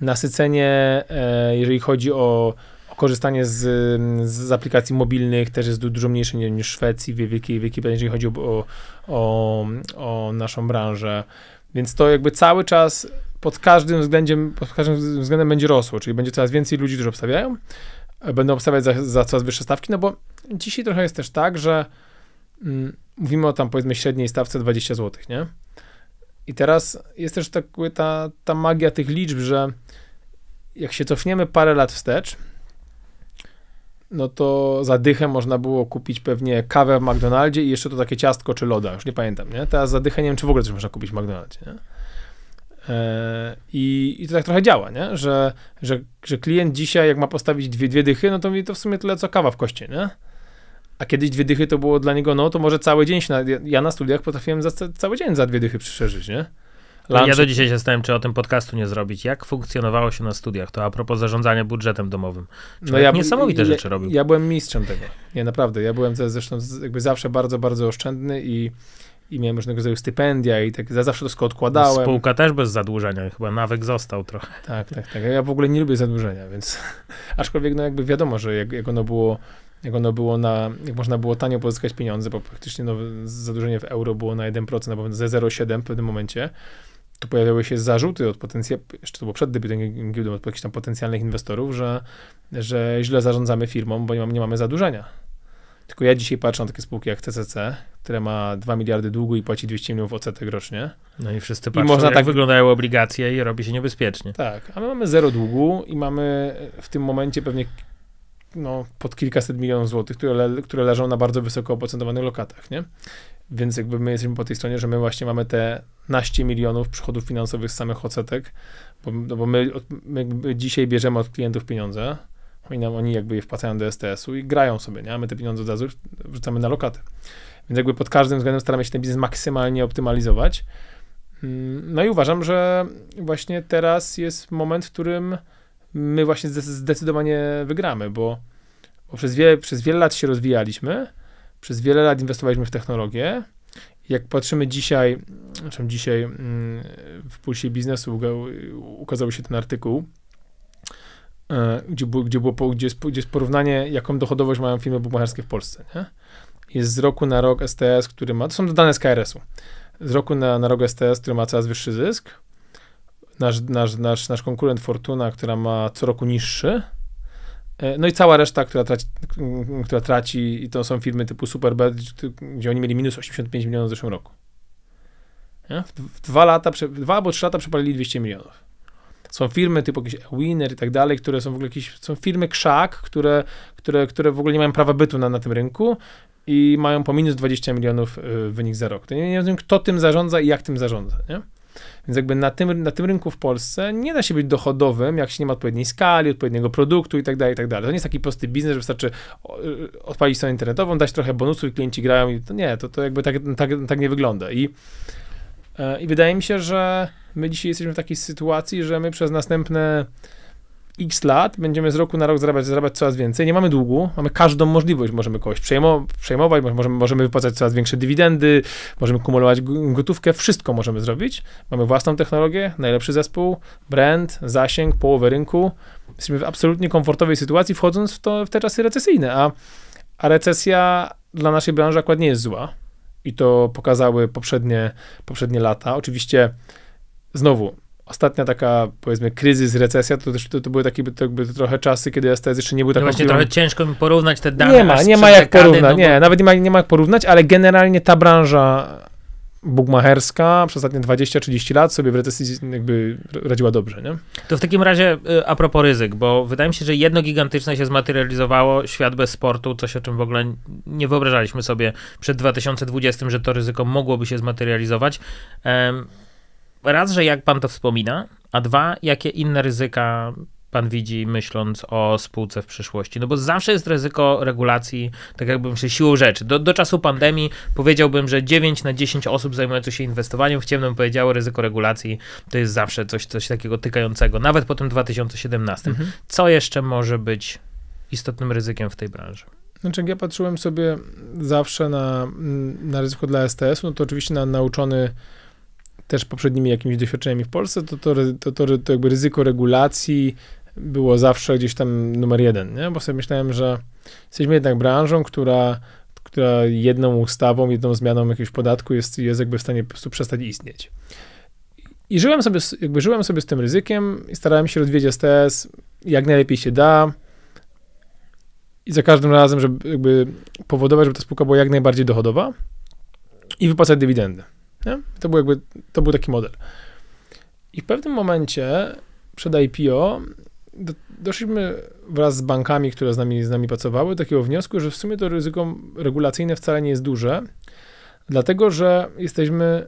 nasycenie, e, jeżeli chodzi o, o korzystanie z, z, aplikacji mobilnych, też jest dużo mniejsze niż w Szwecji, w Wielkiej, Wielkiej Brytanii, jeżeli chodzi o, o, o naszą branżę. Więc to jakby cały czas pod każdym względem, pod każdym względem będzie rosło, czyli będzie coraz więcej ludzi, którzy obstawiają, e, będą obstawiać za, za coraz wyższe stawki, no bo dzisiaj trochę jest też tak, że mm, mówimy o tam powiedzmy średniej stawce 20 zł, nie? I teraz jest też taka ta, ta magia tych liczb, że jak się cofniemy parę lat wstecz, no to za dychę można było kupić pewnie kawę w McDonaldzie i jeszcze to takie ciastko czy loda, już nie pamiętam, nie? Teraz za dychę nie wiem, czy w ogóle coś można kupić w McDonaldzie, nie? E, I, I to tak trochę działa, nie? Że, że, że klient dzisiaj, jak ma postawić dwie, dwie dychy, no to mówi to w sumie tyle co kawa w koście, nie? A kiedyś dwie dychy to było dla niego, no to może cały dzień się, na, ja na studiach potrafiłem za, cały dzień za dwie dychy przeszerzyć, nie? Lunch. Ja do dzisiaj się stałem, czy o tym podcastu nie zrobić. Jak funkcjonowało się na studiach? To a propos zarządzania budżetem domowym. no ja, niesamowite ja, rzeczy robił. Ja byłem mistrzem tego. Nie, naprawdę. Ja byłem zresztą jakby zawsze bardzo, bardzo oszczędny i, i miałem różnego rodzaju stypendia i tak za zawsze wszystko odkładałem. Spółka też bez zadłużenia, chyba nawyk został trochę. Tak, tak, tak. Ja w ogóle nie lubię zadłużenia, więc aczkolwiek no jakby wiadomo, że jak, jak ono było jak ono było na, jak można było tanio pozyskać pieniądze, bo praktycznie no, zadłużenie w euro było na 1%, na pewno ze 0,7 w pewnym momencie, to pojawiały się zarzuty od potencjalnych, jeszcze to było przed debiutem giełdą, od jakichś tam potencjalnych inwestorów, że, że źle zarządzamy firmą, bo nie, mam, nie mamy zadłużenia. Tylko ja dzisiaj patrzę na takie spółki jak CCC, które ma 2 miliardy długu i płaci 200 milionów odsetek rocznie. No i wszyscy patrzą, I można jak tak wyglądają obligacje i robi się niebezpiecznie. Tak, a my mamy zero długu i mamy w tym momencie pewnie no, pod kilkaset milionów złotych, które, le, które leżą na bardzo wysoko oprocentowanych lokatach, nie? Więc jakby my jesteśmy po tej stronie, że my właśnie mamy te naście milionów przychodów finansowych z samych odsetek, bo, no bo my, my dzisiaj bierzemy od klientów pieniądze, oni, nam, oni jakby je wpłacają do STS-u i grają sobie, nie? A my te pieniądze od razu wrzucamy na lokaty. Więc jakby pod każdym względem staramy się ten biznes maksymalnie optymalizować. Mm, no i uważam, że właśnie teraz jest moment, w którym my właśnie zdecydowanie wygramy, bo, bo przez, wiele, przez wiele lat się rozwijaliśmy, przez wiele lat inwestowaliśmy w technologię. Jak patrzymy dzisiaj, znaczy dzisiaj mm, w Pulsie Biznesu ukazał się ten artykuł, e, gdzie, było, gdzie, było, gdzie, jest, gdzie jest porównanie, jaką dochodowość mają firmy bukmacherskie w Polsce. Nie? Jest z roku na rok STS, który ma, to są dane z KRS-u, z roku na, na rok STS, który ma coraz wyższy zysk, nasz, nasz, nasz, nasz konkurent Fortuna, która ma co roku niższy. E, no i cała reszta, która traci, mm, która traci i to są firmy typu Superbet, gdzie oni mieli minus 85 milionów w zeszłym roku. W dwa lata, dwa albo trzy lata przepalili 200 milionów. Są firmy typu jakiś Winner i tak dalej, które są w ogóle jakieś, są firmy krzak, które, które, które w ogóle nie mają prawa bytu na, na tym rynku i mają po minus 20 milionów y, wynik za rok. To nie, nie wiem, kto tym zarządza i jak tym zarządza, nie? Więc jakby na tym, na tym rynku w Polsce nie da się być dochodowym, jak się nie ma odpowiedniej skali, odpowiedniego produktu i tak dalej, i tak dalej. To nie jest taki prosty biznes, że wystarczy y, odpalić stronę internetową, dać trochę bonusu i klienci grają i to nie, to, to jakby tak, tak, tak nie wygląda. I, e, I wydaje mi się, że my dzisiaj jesteśmy w takiej sytuacji, że my przez następne x lat będziemy z roku na rok zarabiać, zarabiać coraz więcej, nie mamy długu, mamy każdą możliwość, możemy kogoś przejmować, przejmować możemy, możemy wypłacać coraz większe dywidendy, możemy kumulować gotówkę, wszystko możemy zrobić. Mamy własną technologię, najlepszy zespół, brand, zasięg, połowę rynku. Jesteśmy w absolutnie komfortowej sytuacji, wchodząc w, to, w te czasy recesyjne, a, a recesja dla naszej branży akurat nie jest zła. I to pokazały poprzednie, poprzednie lata. Oczywiście, znowu, ostatnia taka, powiedzmy, kryzys, recesja, to też to, to były takie to to trochę czasy, kiedy STS jeszcze nie był taki. No właśnie trochę ciężko mi porównać te dane. Nie ma, nie ma jak dekady, porównać, no bo... nawet nie ma, nie ma jak porównać, ale generalnie ta branża bugmacherska przez ostatnie 20-30 lat sobie w recesji jakby radziła dobrze, nie? To w takim razie y, a propos ryzyk, bo wydaje mi się, że jedno gigantyczne się zmaterializowało, świat bez sportu, coś o czym w ogóle nie wyobrażaliśmy sobie przed 2020, że to ryzyko mogłoby się zmaterializować. Um, raz, że jak pan to wspomina, a dwa, jakie inne ryzyka pan widzi, myśląc o spółce w przyszłości? No bo zawsze jest ryzyko regulacji, tak jakbym się siłą rzeczy. Do, do czasu pandemii powiedziałbym, że 9 na 10 osób zajmujących się inwestowaniem w ciemnym powiedziało, ryzyko regulacji to jest zawsze coś, coś takiego tykającego, nawet po tym 2017. Mhm. Co jeszcze może być istotnym ryzykiem w tej branży? Znaczy, jak ja patrzyłem sobie zawsze na, na ryzyko dla STS, no to oczywiście na nauczony też poprzednimi jakimiś doświadczeniami w Polsce, to to, to, to, to jakby ryzyko regulacji było zawsze gdzieś tam numer jeden, nie? bo sobie myślałem, że jesteśmy jednak branżą, która, która jedną ustawą, jedną zmianą jakiegoś podatku jest, jest jakby w stanie po prostu przestać istnieć. I żyłem sobie, jakby żyłem sobie z tym ryzykiem i starałem się rozwiedzieć STS jak najlepiej się da i za każdym razem, żeby jakby powodować, żeby ta spółka była jak najbardziej dochodowa i wypłacać dywidendy. Nie? To, był jakby, to był taki model. I w pewnym momencie przed IPO do, doszliśmy wraz z bankami, które z nami, z nami pracowały, do takiego wniosku, że w sumie to ryzyko regulacyjne wcale nie jest duże, dlatego że jesteśmy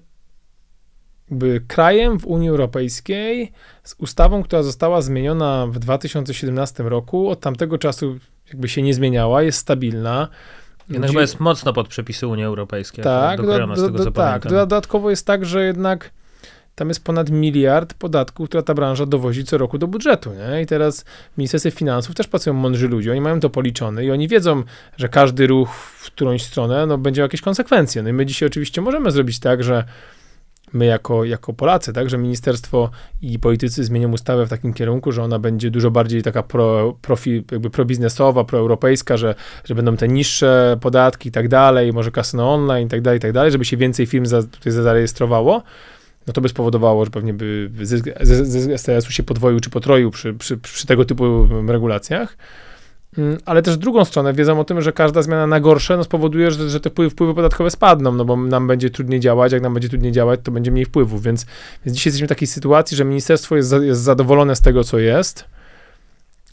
jakby krajem w Unii Europejskiej z ustawą, która została zmieniona w 2017 roku. Od tamtego czasu jakby się nie zmieniała, jest stabilna. Jednak Dzi- jest mocno pod przepisy Unii Europejskiej. Tak, tak, do, do, do, tego, tak. Dodatkowo jest tak, że jednak tam jest ponad miliard podatków, które ta branża dowozi co roku do budżetu. Nie? I teraz Ministerstwo Finansów też pracują mądrzy ludzie, oni mają to policzone i oni wiedzą, że każdy ruch w którąś stronę no, będzie jakieś konsekwencje. No i my dzisiaj oczywiście możemy zrobić tak, że my jako, jako Polacy, tak, że ministerstwo i politycy zmienią ustawę w takim kierunku, że ona będzie dużo bardziej taka pro, profi, jakby probiznesowa, proeuropejska, że, że będą te niższe podatki i tak dalej, może kasyno online i tak dalej, i tak dalej, żeby się więcej firm za, tutaj zarejestrowało, no to by spowodowało, że pewnie by zysk, zysk STS-u się podwoił czy potroił przy, przy, przy tego typu regulacjach. Mm, ale też drugą stronę, wiedzą o tym, że każda zmiana na gorsze no spowoduje, że, że te wpływy, wpływy, podatkowe spadną, no bo nam będzie trudniej działać, jak nam będzie trudniej działać, to będzie mniej wpływów, więc, więc dzisiaj jesteśmy w takiej sytuacji, że ministerstwo jest, jest zadowolone z tego, co jest,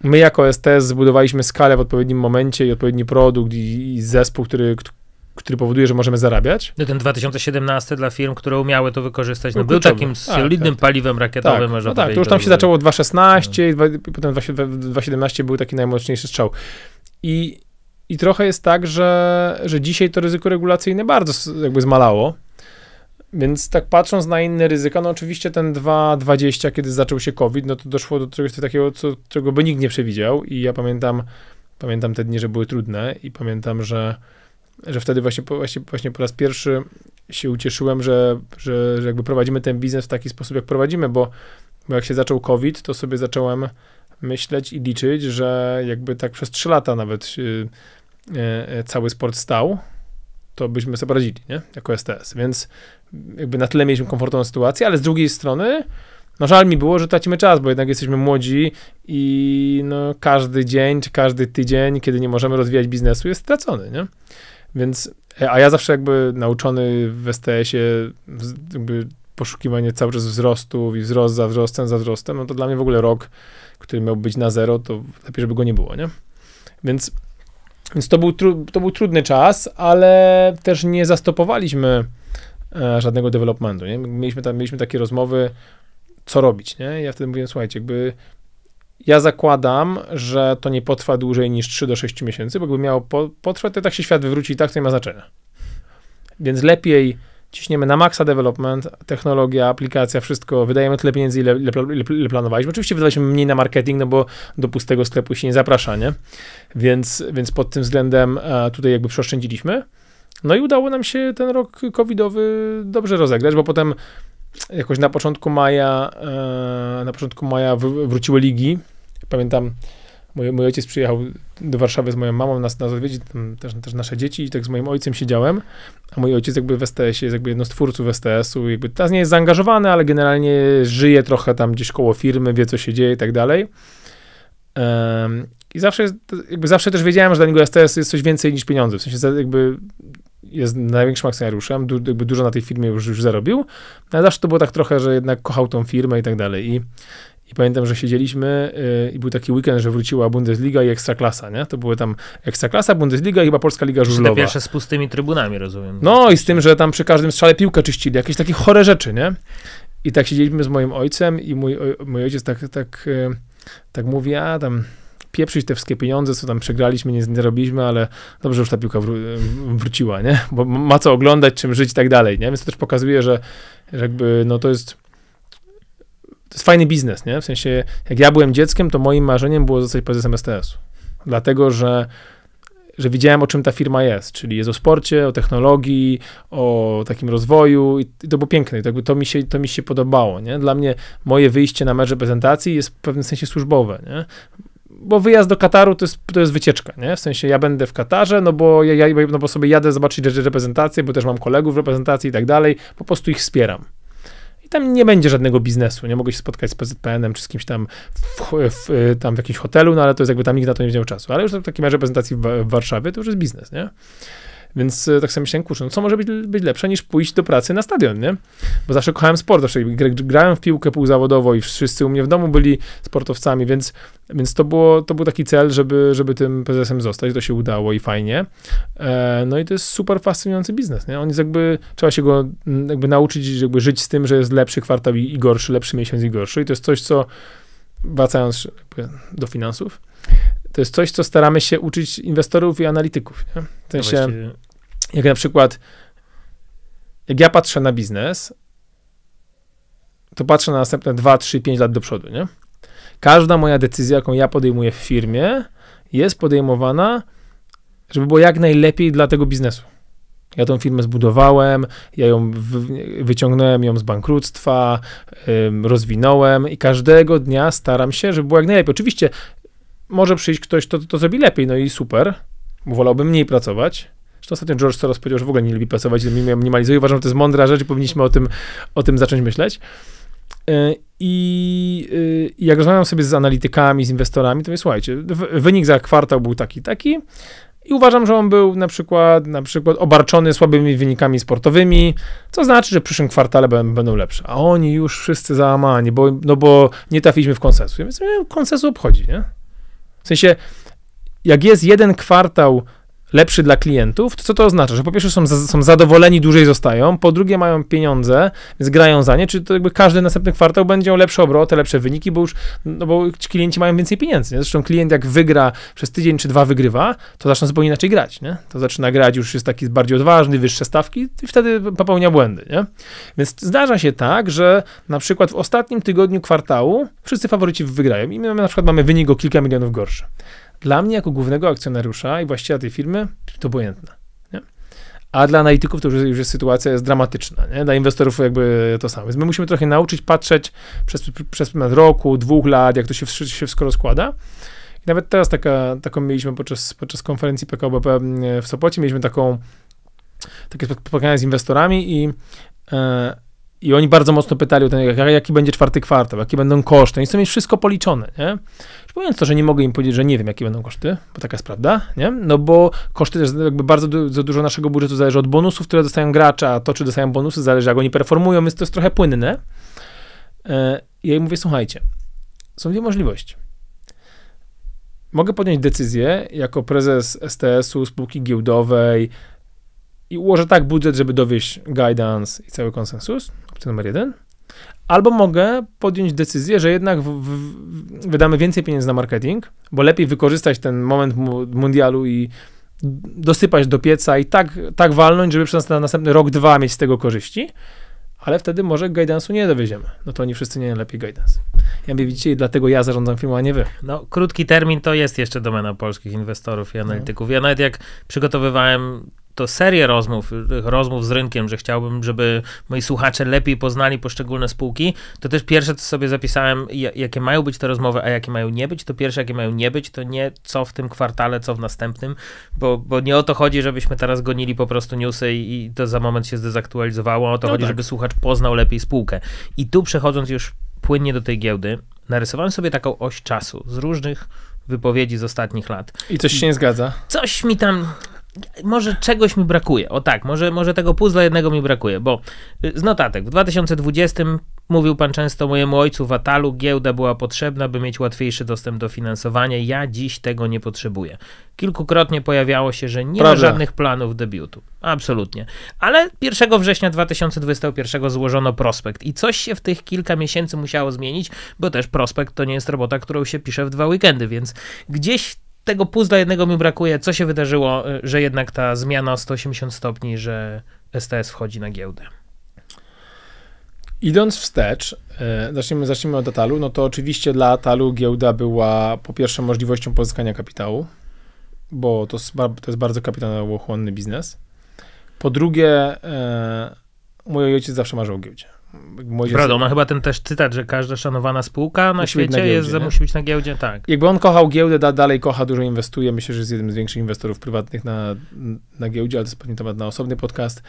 my jako STS zbudowaliśmy skalę w odpowiednim momencie i odpowiedni produkt i, i zespół, który, który powoduje, że możemy zarabiać. No ten 2017 dla firm, które umiały to wykorzystać, no, no był takim tak, solidnym tak, tak, paliwem rakietowym. Tak, no tak to już tam się zaczęło 2016, no. potem 2017 był taki najmocniejszy strzał. I, I trochę jest tak, że, że dzisiaj to ryzyko regulacyjne bardzo jakby zmalało. Więc tak patrząc na inne ryzyka, no oczywiście ten 2,20, kiedy zaczął się COVID, no to doszło do czegoś takiego, co, czego by nikt nie przewidział. I ja pamiętam, pamiętam te dni, że były trudne i pamiętam, że że wtedy właśnie, właśnie, właśnie po raz pierwszy się ucieszyłem, że, że, że jakby prowadzimy ten biznes w taki sposób, jak prowadzimy, bo, bo jak się zaczął COVID, to sobie zacząłem myśleć i liczyć, że jakby tak przez 3 lata nawet yy, yy, cały sport stał, to byśmy sobie radzili, nie? Jako STS. Więc jakby na tyle mieliśmy komfortową sytuację, ale z drugiej strony no żal mi było, że tracimy czas, bo jednak jesteśmy młodzi i no, każdy dzień czy każdy tydzień, kiedy nie możemy rozwijać biznesu jest stracony, nie? Więc, e, a ja zawsze jakby nauczony w STS-ie jakby poszukiwanie cały czas wzrostów i wzrost za wzrostem, za wzrostem, no to dla mnie w ogóle rok, który miał być na zero, to lepiej, żeby go nie było, nie? Więc, więc to, był tru, to był trudny czas, ale też nie zastopowaliśmy e, żadnego developmentu, nie? Mieliśmy, tam, mieliśmy takie rozmowy, co robić, nie? Ja wtedy mówiłem, słuchajcie, jakby ja zakładam, że to nie potrwa dłużej niż 3 do 6 miesięcy, bo gdyby miało potrwać, to tak się świat wywróci i tak to nie ma znaczenia. Więc lepiej ciśniemy na maksa development, technologia, aplikacja, wszystko, wydajemy tyle pieniędzy, ile, ile, ile, planowaliśmy. Oczywiście wydaliśmy mniej na marketing, no bo do pustego sklepu się nie zaprasza, nie? Więc, więc pod tym względem e, tutaj jakby przeoszczędziliśmy. No i udało nam się ten rok covidowy dobrze rozegrać, bo potem jakoś na początku maja, e, na początku maja wróciły ligi. Pamiętam, mój, mój ojciec przyjechał do Warszawy z moją mamą, nas, na odwiedzić, też, też nasze dzieci i tak z moim ojcem siedziałem, a mój ojciec jakby w STS-ie jest jakby jedno z twórców STS-u, jakby teraz nie jest zaangażowany, ale generalnie żyje trochę tam gdzieś koło firmy, wie co się dzieje i tak dalej. I zawsze, jakby zawsze też wiedziałem, że dla niego STS jest coś więcej niż pieniądze, w sensie jakby jest największym akcjonariuszem, du, jakby dużo na tej firmie już, już zarobił, no ale zawsze to było tak trochę, że jednak kochał tą firmę i tak dalej. I, i pamiętam, że siedzieliśmy yy, i był taki weekend, że wróciła Bundesliga i Ekstraklasa, nie? To były tam Ekstraklasa, Bundesliga i chyba Polska Liga Żużlowa. Te pierwsze z pustymi trybunami, rozumiem. No i z tym, że tam przy każdym strzale piłkę czyścili, jakieś takie chore rzeczy, nie? I tak siedzieliśmy z moim ojcem i mój, mój ojciec tak, tak, yy, tak mówi, a tam pieprzyć te wszystkie pieniądze, co tam przegraliśmy, nie zrobiliśmy, ale dobrze, już ta piłka wró wróciła, nie? Bo ma co oglądać, czym żyć i tak dalej, nie? Więc to też pokazuje, że, że jakby, no to jest to jest fajny biznes, nie? W sensie, jak ja byłem dzieckiem, to moim marzeniem było zostać prezesem STS-u. Dlatego, że że widziałem, o czym ta firma jest, czyli jest o sporcie, o technologii, o takim rozwoju i to było piękne, to, to, mi, się, to mi się podobało, nie? Dla mnie moje wyjście na merze prezentacji jest w pewnym sensie służbowe, nie? bo wyjazd do Kataru to jest, to jest wycieczka, nie? W sensie ja będę w Katarze, no bo ja, ja no bo sobie jadę zobaczyć reprezentację, bo też mam kolegów w reprezentacji i tak dalej, po prostu ich wspieram. I tam nie będzie żadnego biznesu, nie mogę się spotkać z PZPN-em czy z kimś tam w, w, tam w jakimś hotelu, no ale to jest jakby tam nikt na to nie wziął czasu. Ale już w takim razie reprezentacji w, w Warszawie to już jest biznes, nie? Więc e, tak sobie myślałem, kurczę, no co może być, być lepsze niż pójść do pracy na stadion, nie? Bo zawsze kochałem sport, zawsze grałem w piłkę półzawodowo i wszyscy u mnie w domu byli sportowcami, więc, więc to, było, to był taki cel, żeby, żeby tym prezesem zostać, to się udało i fajnie. E, no i to jest super fascynujący biznes, nie? On jest jakby, trzeba się go mm, jakby nauczyć, jakby żyć z tym, że jest lepszy kwartał i, gorszy, lepszy miesiąc i gorszy i to jest coś, co wracając do finansów, to jest coś, co staramy się uczyć inwestorów i analityków. Nie? W sensie, jak na przykład, jak ja patrzę na biznes, to patrzę na następne 2, 3, 5 lat do przodu, nie? Każda moja decyzja, jaką ja podejmuję w firmie, jest podejmowana, żeby było jak najlepiej dla tego biznesu. Ja tą firmę zbudowałem, ja ją wyciągnąłem ją z bankructwa, rozwinąłem i każdego dnia staram się, żeby było jak najlepiej. Oczywiście może przyjść ktoś, kto to zrobi lepiej, no i super, bo wolałbym mniej pracować. Zresztą ostatnio George Soros powiedział, że w ogóle nie lubi pracować, minimalizuje. Uważam, że to jest mądra rzecz i powinniśmy o tym, o tym zacząć myśleć. E, e, I jak rozmawiam sobie z analitykami, z inwestorami, to mówię, słuchajcie, wynik za kwartał był taki, taki i uważam, że on był na przykład, na przykład obarczony słabymi wynikami sportowymi, co znaczy, że w przyszłym kwartale będą lepsze. A oni już wszyscy załamani, bo, no bo nie trafiliśmy w konsensus. Ja więc mnie konsensus obchodzi, nie? W sensie, jak jest jeden kwartał lepszy dla klientów, to co to oznacza? Że po pierwsze są, są zadowoleni, dłużej zostają, po drugie mają pieniądze, więc grają za nie, czyli to jakby każdy następny kwartał będzie miał lepsze obroty, lepsze wyniki, bo już no bo klienci mają więcej pieniędzy. Nie? Zresztą klient jak wygra przez tydzień czy dwa wygrywa, to zaczyna zupełnie inaczej grać, nie? To zaczyna grać, już jest taki bardziej odważny, wyższe stawki i wtedy popełnia błędy, nie? Więc zdarza się tak, że na przykład w ostatnim tygodniu kwartału wszyscy faworyci wygrają i my na przykład mamy wynik o kilka milionów gorszy. Dla mnie, jako głównego akcjonariusza i właściciela tej firmy, to obojętne. A dla analityków to już, już jest sytuacja jest dramatyczna. Nie? Dla inwestorów jakby to samo. Więc my musimy trochę nauczyć patrzeć przez, przez ponad roku, dwóch lat, jak to się, się wszystko rozkłada. I nawet teraz taka, taką mieliśmy podczas, podczas konferencji PKBP e, w Sopocie, mieliśmy taką, takie spotkanie z inwestorami i e, i oni bardzo mocno pytali o ten, jaki będzie czwarty kwartał, jakie będą koszty. Oni chcą mieć wszystko policzone, nie? Mówiąc to, że nie mogę im powiedzieć, że nie wiem, jakie będą koszty, bo taka jest prawda, nie? No bo koszty też jakby bardzo du dużo naszego budżetu zależy od bonusów, które dostają gracze, a to, czy dostają bonusy, zależy, jak oni performują, więc to jest trochę płynne. E, ja im mówię, słuchajcie, są dwie możliwości. Mogę podjąć decyzję jako prezes STS-u, spółki giełdowej, i ułożę tak budżet, żeby dowieść guidance i cały konsensus, opcja numer jeden. Albo mogę podjąć decyzję, że jednak w, w, wydamy więcej pieniędzy na marketing, bo lepiej wykorzystać ten moment mundialu i dosypać do pieca i tak, tak walnąć, żeby przez następny rok, dwa mieć z tego korzyści, ale wtedy może guidance'u nie dowieziemy. No to oni wszyscy nie lepiej guidance. Ja mówię, widzicie, dlatego ja zarządzam firmą, a nie wy. No, krótki termin to jest jeszcze domena polskich inwestorów i no. analityków. Ja nawet jak przygotowywałem to serię rozmów, rozmów z rynkiem, że chciałbym, żeby moi słuchacze lepiej poznali poszczególne spółki, to też pierwsze, co sobie zapisałem, jakie mają być te rozmowy, a jakie mają nie być, to pierwsze, jakie mają nie być, to nie co w tym kwartale, co w następnym, bo, bo nie o to chodzi, żebyśmy teraz gonili po prostu newsy i, i to za moment się zdezaktualizowało, o to no chodzi, tak. żeby słuchacz poznał lepiej spółkę. I tu przechodząc już płynnie do tej giełdy, narysowałem sobie taką oś czasu z różnych wypowiedzi z ostatnich lat. I coś się nie zgadza? Coś mi tam, może czegoś mi brakuje. O tak, może, może tego puzzla jednego mi brakuje, bo y, z notatek w 2020 mówił pan często mojemu ojcu w Atalu, giełda była potrzebna, by mieć łatwiejszy dostęp do finansowania. Ja dziś tego nie potrzebuję. Kilkukrotnie pojawiało się, że nie Prawda. ma żadnych planów debiutu. Absolutnie. Ale 1 września 2021 złożono prospekt i coś się w tych kilka miesięcy musiało zmienić, bo też prospekt to nie jest robota, którą się pisze w dwa weekendy, więc gdzieś tego puzla jednego mi brakuje. Co się wydarzyło, y, że jednak ta zmiana o 180 stopni, że STS wchodzi na giełdę? Idąc wstecz, y, zaczniemy, zaczniemy od Atalu, no to oczywiście dla Atalu giełda była po pierwsze możliwością pozyskania kapitału, bo to, to jest bardzo kapitałochłonny biznes. Po drugie, y, mój ojciec zawsze marzył o giełdzie. Młodzież... Prawda, ma chyba ten też cytat, że każda szanowana spółka na musi świecie na giełdzie, jest, nie? musi być na giełdzie, tak. Jakby on kochał giełdę, da, dalej kocha, dużo inwestuje, myślę, że jest jednym z większych inwestorów prywatnych na, na giełdzie, ale to jest pewnie temat na osobny podcast.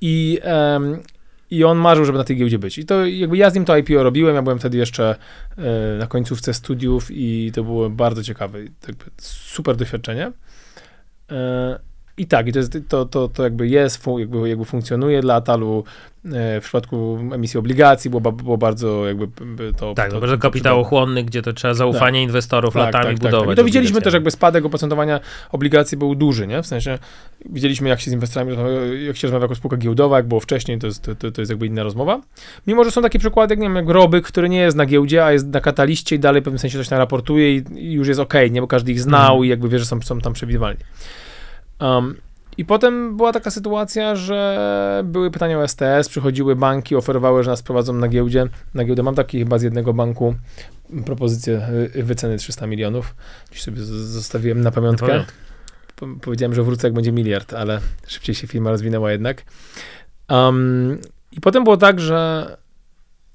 I, um, i on marzył, żeby na tej giełdzie być. I to jakby ja z nim to IPO robiłem, ja byłem wtedy jeszcze y, na końcówce studiów i to było bardzo ciekawe, super doświadczenie. Y, i tak, i to, jest, to, to, to jakby jest, jakby, jakby funkcjonuje dla Atalu. E, w przypadku emisji obligacji było, było bardzo jakby to... Tak, to, no, kapitałochłonny, gdzie to trzeba zaufanie tak, inwestorów tak, latami tak, tak, budować. Tak. I to widzieliśmy też jakby spadek oprocentowania obligacji był duży, nie? W sensie widzieliśmy jak się z inwestorami, jak się rozmawia jako spółka giełdowa, jak było wcześniej, to jest, to, to jest jakby inna rozmowa. Mimo, że są takie przykłady, jak nie wiem, jak który nie jest na giełdzie, a jest na kataliście i dalej w pewnym sensie coś tam raportuje i, i już jest okej, okay, nie? Bo każdy ich znał mhm. i jakby wie, że są, są tam przewidywalni. Um, i potem była taka sytuacja, że były pytania o STS, przychodziły banki, oferowały, że nas prowadzą na giełdzie. Na giełdę mam taki chyba z jednego banku propozycję y, wyceny 300 milionów. Dziś sobie zostawiłem na pamiątkę. Powiedziałem, że wrócę jak będzie miliard, ale szybciej się firma rozwinęła jednak. Um, I potem było tak, że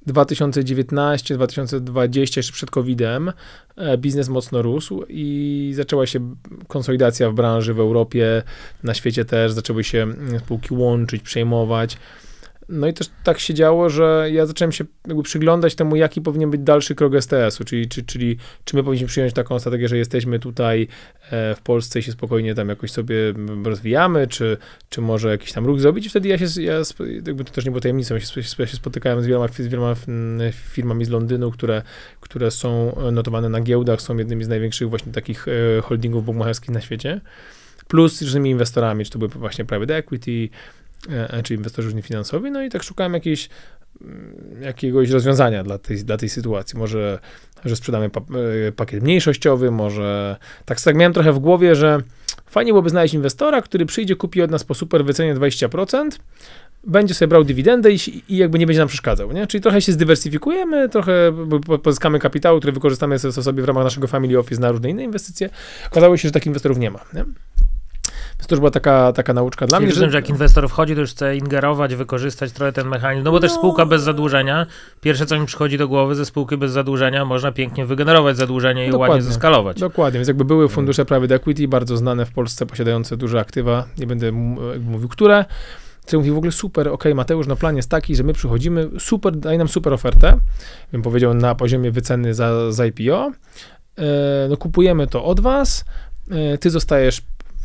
2019-2020, jeszcze przed COVID-em, e, biznes mocno rósł i zaczęła się konsolidacja w branży w Europie, na świecie też, zaczęły się mm, spółki łączyć, przejmować. No i też tak się działo, że ja zacząłem się jakby przyglądać temu, jaki powinien być dalszy krok STS-u, czyli, czy, czyli czy my powinniśmy przyjąć taką strategię, że jesteśmy tutaj e, w Polsce i się spokojnie tam jakoś sobie rozwijamy, czy, czy może jakiś tam ruch zrobić. I wtedy ja się, ja, jakby to też nie było tajemnicą, ja się, ja się spotykałem z wieloma, z wieloma firmami z Londynu, które, które są e, notowane na giełdach, są jednymi z największych właśnie takich e, holdingów bogmacherskich na świecie plus z różnymi inwestorami, czy to były właśnie private equity, E, e, czy inwestorzy różni finansowi, no i tak szukałem jakiejś, mm, jakiegoś rozwiązania dla tej, dla tej sytuacji. Może, że sprzedamy pa, e, pakiet mniejszościowy, może... Tak, tak miałem trochę w głowie, że fajnie byłoby znaleźć inwestora, który przyjdzie, kupi od nas po super wycenie 20%, będzie sobie brał dywidendę i, i, jakby nie będzie nam przeszkadzał, nie? Czyli trochę się zdywersyfikujemy, trochę pozyskamy kapitału, który wykorzystamy sobie w ramach naszego family office na różne inne inwestycje. Okazało się, że takich inwestorów nie ma, nie? Więc to już była taka, taka nauczka dla Czyli mnie. Że... że jak inwestor wchodzi, to już chce ingerować, wykorzystać trochę ten mechanizm, no bo no. też spółka bez zadłużenia, pierwsze co mi przychodzi do głowy, ze spółki bez zadłużenia można pięknie wygenerować zadłużenie no, i dokładnie, ładnie zeskalować. Dokładnie, więc jakby były mm. fundusze private equity, bardzo znane w Polsce, posiadające duże aktywa, nie będę mówił które, który mówi w ogóle super, ok, Mateusz, no plan jest taki, że my przychodzimy, super, daj nam super ofertę, bym powiedział na poziomie wyceny za, za IPO, e, no kupujemy to od was, e, ty zostajesz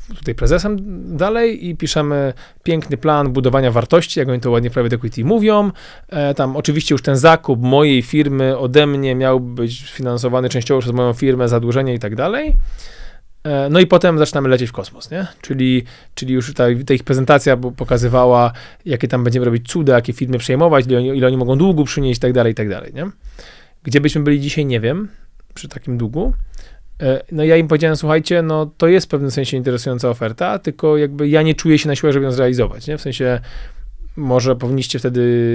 tutaj prezesem dalej i piszemy piękny plan budowania wartości, jak oni to ładnie private equity mówią. E, tam oczywiście już ten zakup mojej firmy ode mnie miał być finansowany częściowo przez moją firmę, zadłużenie i tak dalej. E, no i potem zaczynamy lecieć w kosmos, nie? Czyli, czyli już ta, ta, ich prezentacja pokazywała, jakie tam będziemy robić cuda, jakie firmy przejmować, ile oni, ile oni mogą długu przynieść i tak dalej, i tak dalej, nie? Gdzie byśmy byli dzisiaj, nie wiem, przy takim długu. E, no ja im powiedziałem, słuchajcie, no to jest w pewnym sensie interesująca oferta, tylko jakby ja nie czuję się na siłę, żeby ją zrealizować, nie? W sensie może powinniście wtedy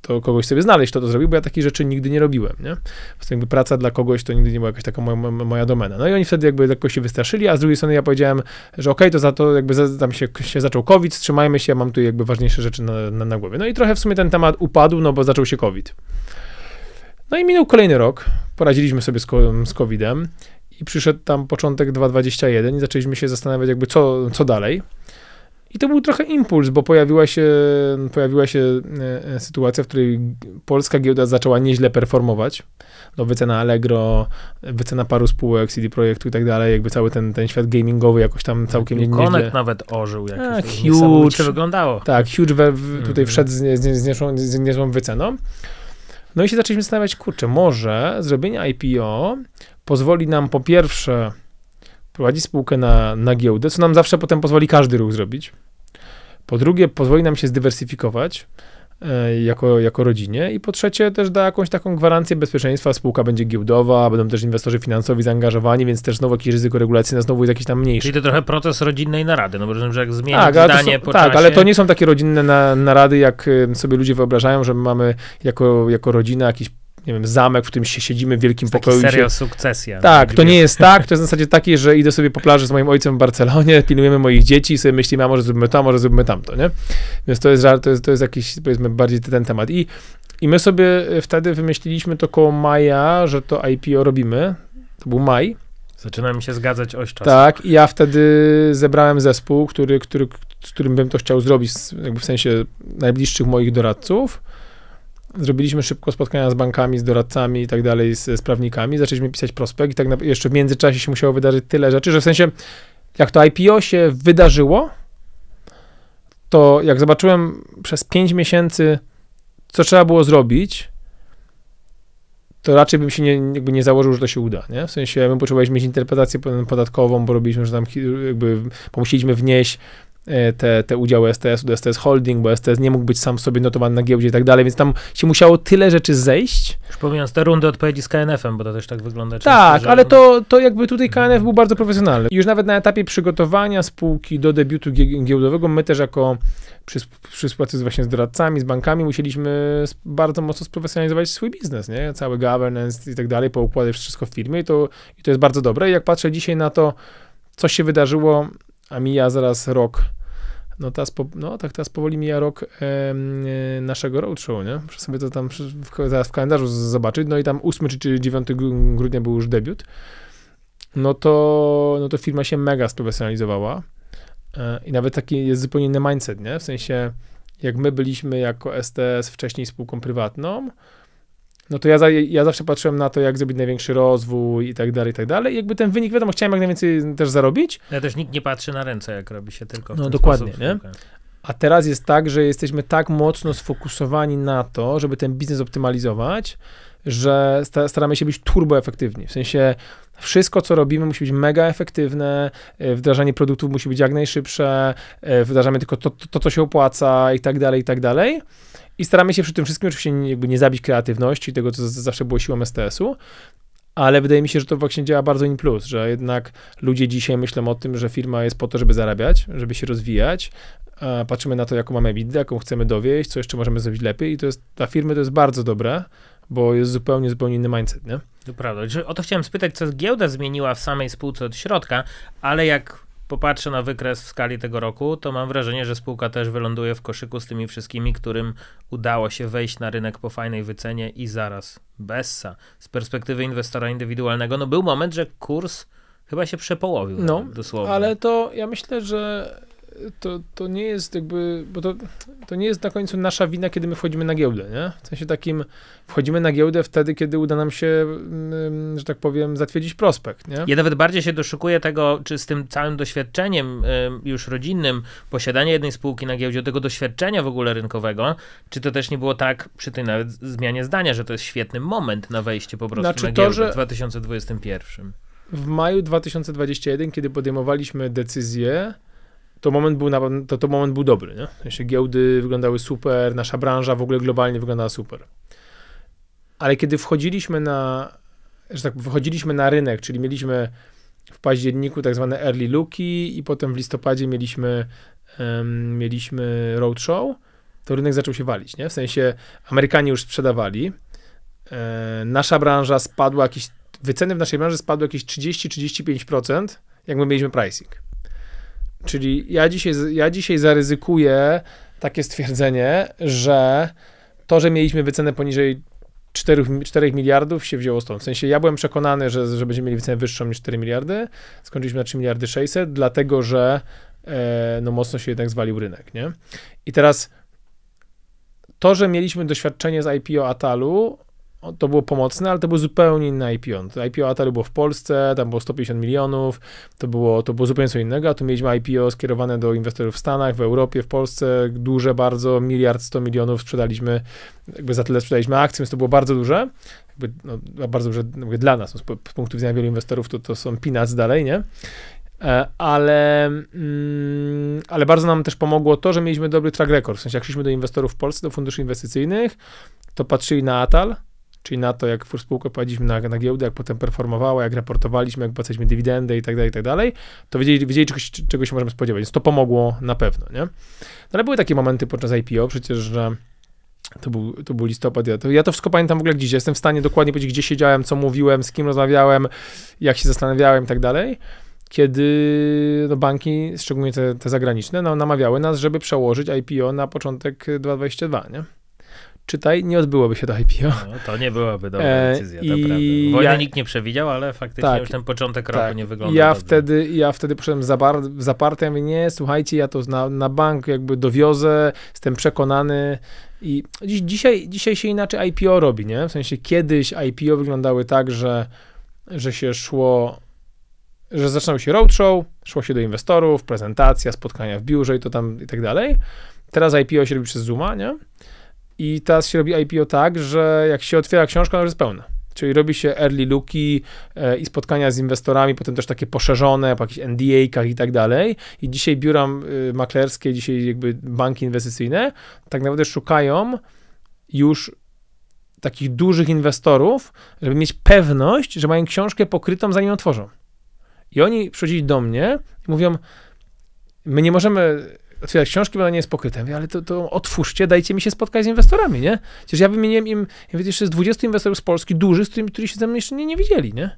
to kogoś sobie znaleźć, kto to zrobił, bo ja takich rzeczy nigdy nie robiłem, nie? Po jakby praca dla kogoś to nigdy nie była jakaś taka moja, moja domena. No i oni wtedy jakby lekko się wystraszyli, a z drugiej strony ja powiedziałem, że okej, okay, to za to jakby za, tam się, się zaczął COVID, trzymajmy się, ja mam tu jakby ważniejsze rzeczy na, na, na głowie. No i trochę w sumie ten temat upadł, no bo zaczął się COVID. No i minął kolejny rok, poradziliśmy sobie z, COVID-em i przyszedł tam początek 2021 i zaczęliśmy się zastanawiać jakby co, co dalej. I to był trochę impuls, bo pojawiła się, pojawiła się e, e, sytuacja, w której polska giełda zaczęła nieźle performować. No, wycena Allegro, wycena paru spółek, CD Projektu i tak dalej, jakby cały ten, ten świat gamingowy jakoś tam tak, całkiem nie, nieźle... Konek nawet ożył jakoś, tak, huge, wyglądało. Tak, Huge we, w, tutaj mm. wszedł z, nie, z, niezłą, z niezłą wyceną. No i się zaczęliśmy zastanawiać, kurczę, może zrobienie IPO pozwoli nam po pierwsze prowadzić spółkę na, na giełdę, co nam zawsze potem pozwoli każdy ruch zrobić. Po drugie, pozwoli nam się zdywersyfikować, E, jako, jako rodzinie. I po trzecie, też da jakąś taką gwarancję bezpieczeństwa. Spółka będzie giełdowa, będą też inwestorzy finansowi zaangażowani, więc też znowu jakieś ryzyko regulacyjne znowu jest jakieś tam mniejsze. Czyli to trochę proces rodzinnej narady, no bo rozumiem, że jak zmienić tak, zdanie są, po Tak, czasie... ale to nie są takie rodzinne na, narady, jak y, sobie ludzie wyobrażają, że my mamy jako, jako rodzina jakiś nie wiem, zamek, w którym się siedzimy w wielkim Taki pokoju. Serio się... sukcesja. Tak, to nie jest tak, to jest w zasadzie takie, że idę sobie po plaży z moim ojcem w Barcelonie, pilnujemy moich dzieci i sobie myślimy, a może zróbmy to, a może zróbmy tamto, nie? Więc to jest, to jest, to jest jakiś, powiedzmy, bardziej ten temat. I, I my sobie wtedy wymyśliliśmy to koło maja, że to IPO robimy, to był maj. Zaczyna mi się zgadzać oś czasu. Tak, i ja wtedy zebrałem zespół, który, który, z którym bym to chciał zrobić, jakby w sensie najbliższych moich doradców zrobiliśmy szybko spotkania z bankami, z doradcami i tak dalej, z, z prawnikami, zaczęliśmy pisać prospekt i tak na, jeszcze w międzyczasie się musiało wydarzyć tyle rzeczy, że w sensie jak to IPO się wydarzyło, to jak zobaczyłem przez 5 miesięcy, co trzeba było zrobić, to raczej bym się nie, jakby nie założył, że to się uda, nie? W sensie my potrzebowaliśmy mieć interpretację podatkową, bo robiliśmy, że tam jakby, bo musieliśmy wnieść E, te, te udziały STS-u do STS Holding, bo STS nie mógł być sam sobie notowany na giełdzie i tak dalej, więc tam się musiało tyle rzeczy zejść. Już pomijając te rundy odpowiedzi z KNF-em, bo to też tak wygląda. Tak, ale to, to jakby tutaj KNF mhm. był bardzo profesjonalny. Już nawet na etapie przygotowania spółki do debiutu giełdowego, my też jako przy, przy współpracy z właśnie z doradcami, z bankami, musieliśmy bardzo mocno sprofesjonalizować swój biznes, nie? Cały governance i tak dalej, poukładać wszystko w firmie i to, i to jest bardzo dobre. I jak patrzę dzisiaj na to, co się wydarzyło a mija zaraz rok. No, teraz po, no tak, teraz powoli mija rok e, naszego roadshow, nie? Muszę sobie to tam w, zaraz w kalendarzu zobaczyć. No i tam 8 czy, 9 grudnia był już debiut. No to, no to firma się mega sprofesjonalizowała. E, I nawet taki jest zupełnie inny mindset, nie? W sensie, jak my byliśmy jako STS wcześniej spółką prywatną, no to ja, za, ja zawsze patrzyłem na to, jak zrobić największy rozwój i tak dalej, i tak dalej. Jakby ten wynik, wiadomo, chciałem jak najwięcej też zarobić. Ja też nikt nie patrzy na ręce, jak robi się tylko. no dokładnie, sposób. nie? A teraz jest tak, że jesteśmy tak mocno sfokusowani na to, żeby ten biznes optymalizować, że staramy się być turboefektywni. W sensie wszystko, co robimy, musi być mega efektywne, e, wdrażanie produktów musi być jak najszybsze, e, wdrażamy tylko to, to, to co się opłaca i tak dalej, i tak dalej. I staramy się przy tym wszystkim oczywiście jakby nie zabić kreatywności, tego, co zawsze było siłą STS-u, ale wydaje mi się, że to właśnie działa bardzo in plus, że jednak ludzie dzisiaj myślą o tym, że firma jest po to, żeby zarabiać, żeby się rozwijać. Patrzymy na to, jaką mamy widzę, jaką chcemy dowieść, co jeszcze możemy zrobić lepiej i to jest, dla firmy to jest bardzo dobre, bo jest zupełnie, zupełnie inny mindset, nie? To prawda. O to chciałem spytać, co giełda zmieniła w samej spółce od środka, ale jak popatrzę na wykres w skali tego roku, to mam wrażenie, że spółka też wyląduje w koszyku z tymi wszystkimi, którym udało się wejść na rynek po fajnej wycenie i zaraz Bessa. Z perspektywy inwestora indywidualnego, no był moment, że kurs chyba się przepołowił no, dosłownie. Ale to ja myślę, że to, to nie jest jakby, bo to, to nie jest na końcu nasza wina, kiedy my wchodzimy na giełdę, nie? W sensie takim, wchodzimy na giełdę wtedy, kiedy uda nam się, mm, mm, że tak powiem, zatwierdzić prospekt, nie? Ja nawet bardziej się doszukuję tego, czy z tym całym doświadczeniem już rodzinnym, posiadanie jednej spółki na giełdzie, tego doświadczenia w ogóle rynkowego, czy to też nie było tak przy tej nawet zmianie zdania, że to jest świetny moment na wejście po prostu znaczy na giełdę to, że... w 2021? W maju 2021, kiedy podejmowaliśmy decyzję, to moment był, na, to, to moment był dobry. Nie? sensie giełdy wyglądały super, nasza branża w ogóle globalnie wyglądała super. Ale kiedy wchodziliśmy na, że tak, wchodziliśmy na rynek, czyli mieliśmy w październiku tak zwane early looki i potem w listopadzie mieliśmy, um, mieliśmy roadshow, to rynek zaczął się walić, nie? W sensie Amerykanie już sprzedawali, e, nasza branża spadła jakieś, wyceny w naszej branży spadły jakieś 30-35%, jak my mieliśmy pricing. Czyli ja dzisiaj, ja dzisiaj zaryzykuję takie stwierdzenie, że to, że mieliśmy wycenę poniżej 4, 4 miliardów się wzięło stąd. W sensie ja byłem przekonany, że, że będziemy mieli wycenę wyższą niż 4 miliardy. Skończyliśmy na 3 miliardy 600, dlatego że e, no mocno się jednak zwalił rynek, nie? I teraz to, że mieliśmy doświadczenie z IPO Atalu, to było pomocne, ale to było zupełnie inne IPO. IPO Ataru było w Polsce, tam było 150 milionów, to było, to było zupełnie co innego, a tu mieliśmy IPO skierowane do inwestorów w Stanach, w Europie, w Polsce, duże bardzo, miliard 100 milionów sprzedaliśmy, jakby za tyle sprzedaliśmy akcje, więc to było bardzo duże, jakby, no, bardzo duże jakby no, dla nas, no, z punktu widzenia wielu inwestorów to, to są peanuts dalej, nie? E, ale, mm, ale bardzo nam też pomogło to, że mieliśmy dobry track record. W sensie, jak szliśmy do inwestorów w Polsce, do funduszy inwestycyjnych, to patrzyli na Atal, czyli na to, jak spółkę płaciliśmy na, na giełdę, jak potem performowała, jak raportowaliśmy, jak płacaliśmy dywidendy i tak dalej, i tak dalej, to wiedzieli, wiedzieli czegoś, czego się możemy spodziewać, więc to pomogło na pewno, nie? No ale były takie momenty podczas IPO przecież, że to był, to był listopad. Ja to, ja to wszystko pamiętam w ogóle gdzieś. Jestem w stanie dokładnie powiedzieć, gdzie siedziałem, co mówiłem, z kim rozmawiałem, jak się zastanawiałem i tak dalej. Kiedy no, banki, szczególnie te, te zagraniczne, no, namawiały nas, żeby przełożyć IPO na początek 2022, nie? czytaj, nie odbyłoby się to IPO. No, to nie byłaby dobra e, decyzja, to i prawda. Wojny ja, nikt nie przewidział, ale faktycznie tak, już ten początek tak, roku nie wyglądał ja dobrze. Wtedy, ja wtedy poszedłem w bar, zaparty, ja mówię, nie, słuchajcie, ja to na, na bank jakby dowiozę, jestem przekonany i dziś, dzisiaj, dzisiaj się inaczej IPO robi, nie? W sensie kiedyś IPO wyglądały tak, że, że się szło że zaczynał się roadshow, szło się do inwestorów, prezentacja, spotkania w biurze i to tam i tak dalej. Teraz IPO się robi przez Zooma, nie? I teraz się robi IPO tak, że jak się otwiera książka, ona już jest pełna. Czyli robi się early looki e, i spotkania z inwestorami, potem też takie poszerzone po jakichś NDA-kach i tak dalej. I dzisiaj biura y, maklerskie, dzisiaj jakby banki inwestycyjne tak naprawdę szukają już takich dużych inwestorów, żeby mieć pewność, że mają książkę pokrytą, zanim ją otworzą. I oni przychodzili do mnie i mówią, my nie możemy otwierać książki, bo ona nie jest pokryta. Mówię, ale to, to otwórzcie, dajcie mi się spotkać z inwestorami, nie? Przecież ja wymieniłem im, ja wiecie, jeszcze z 20 inwestorów z Polski, dużych, z którymi, którzy się ze mną jeszcze nie, nie widzieli, nie?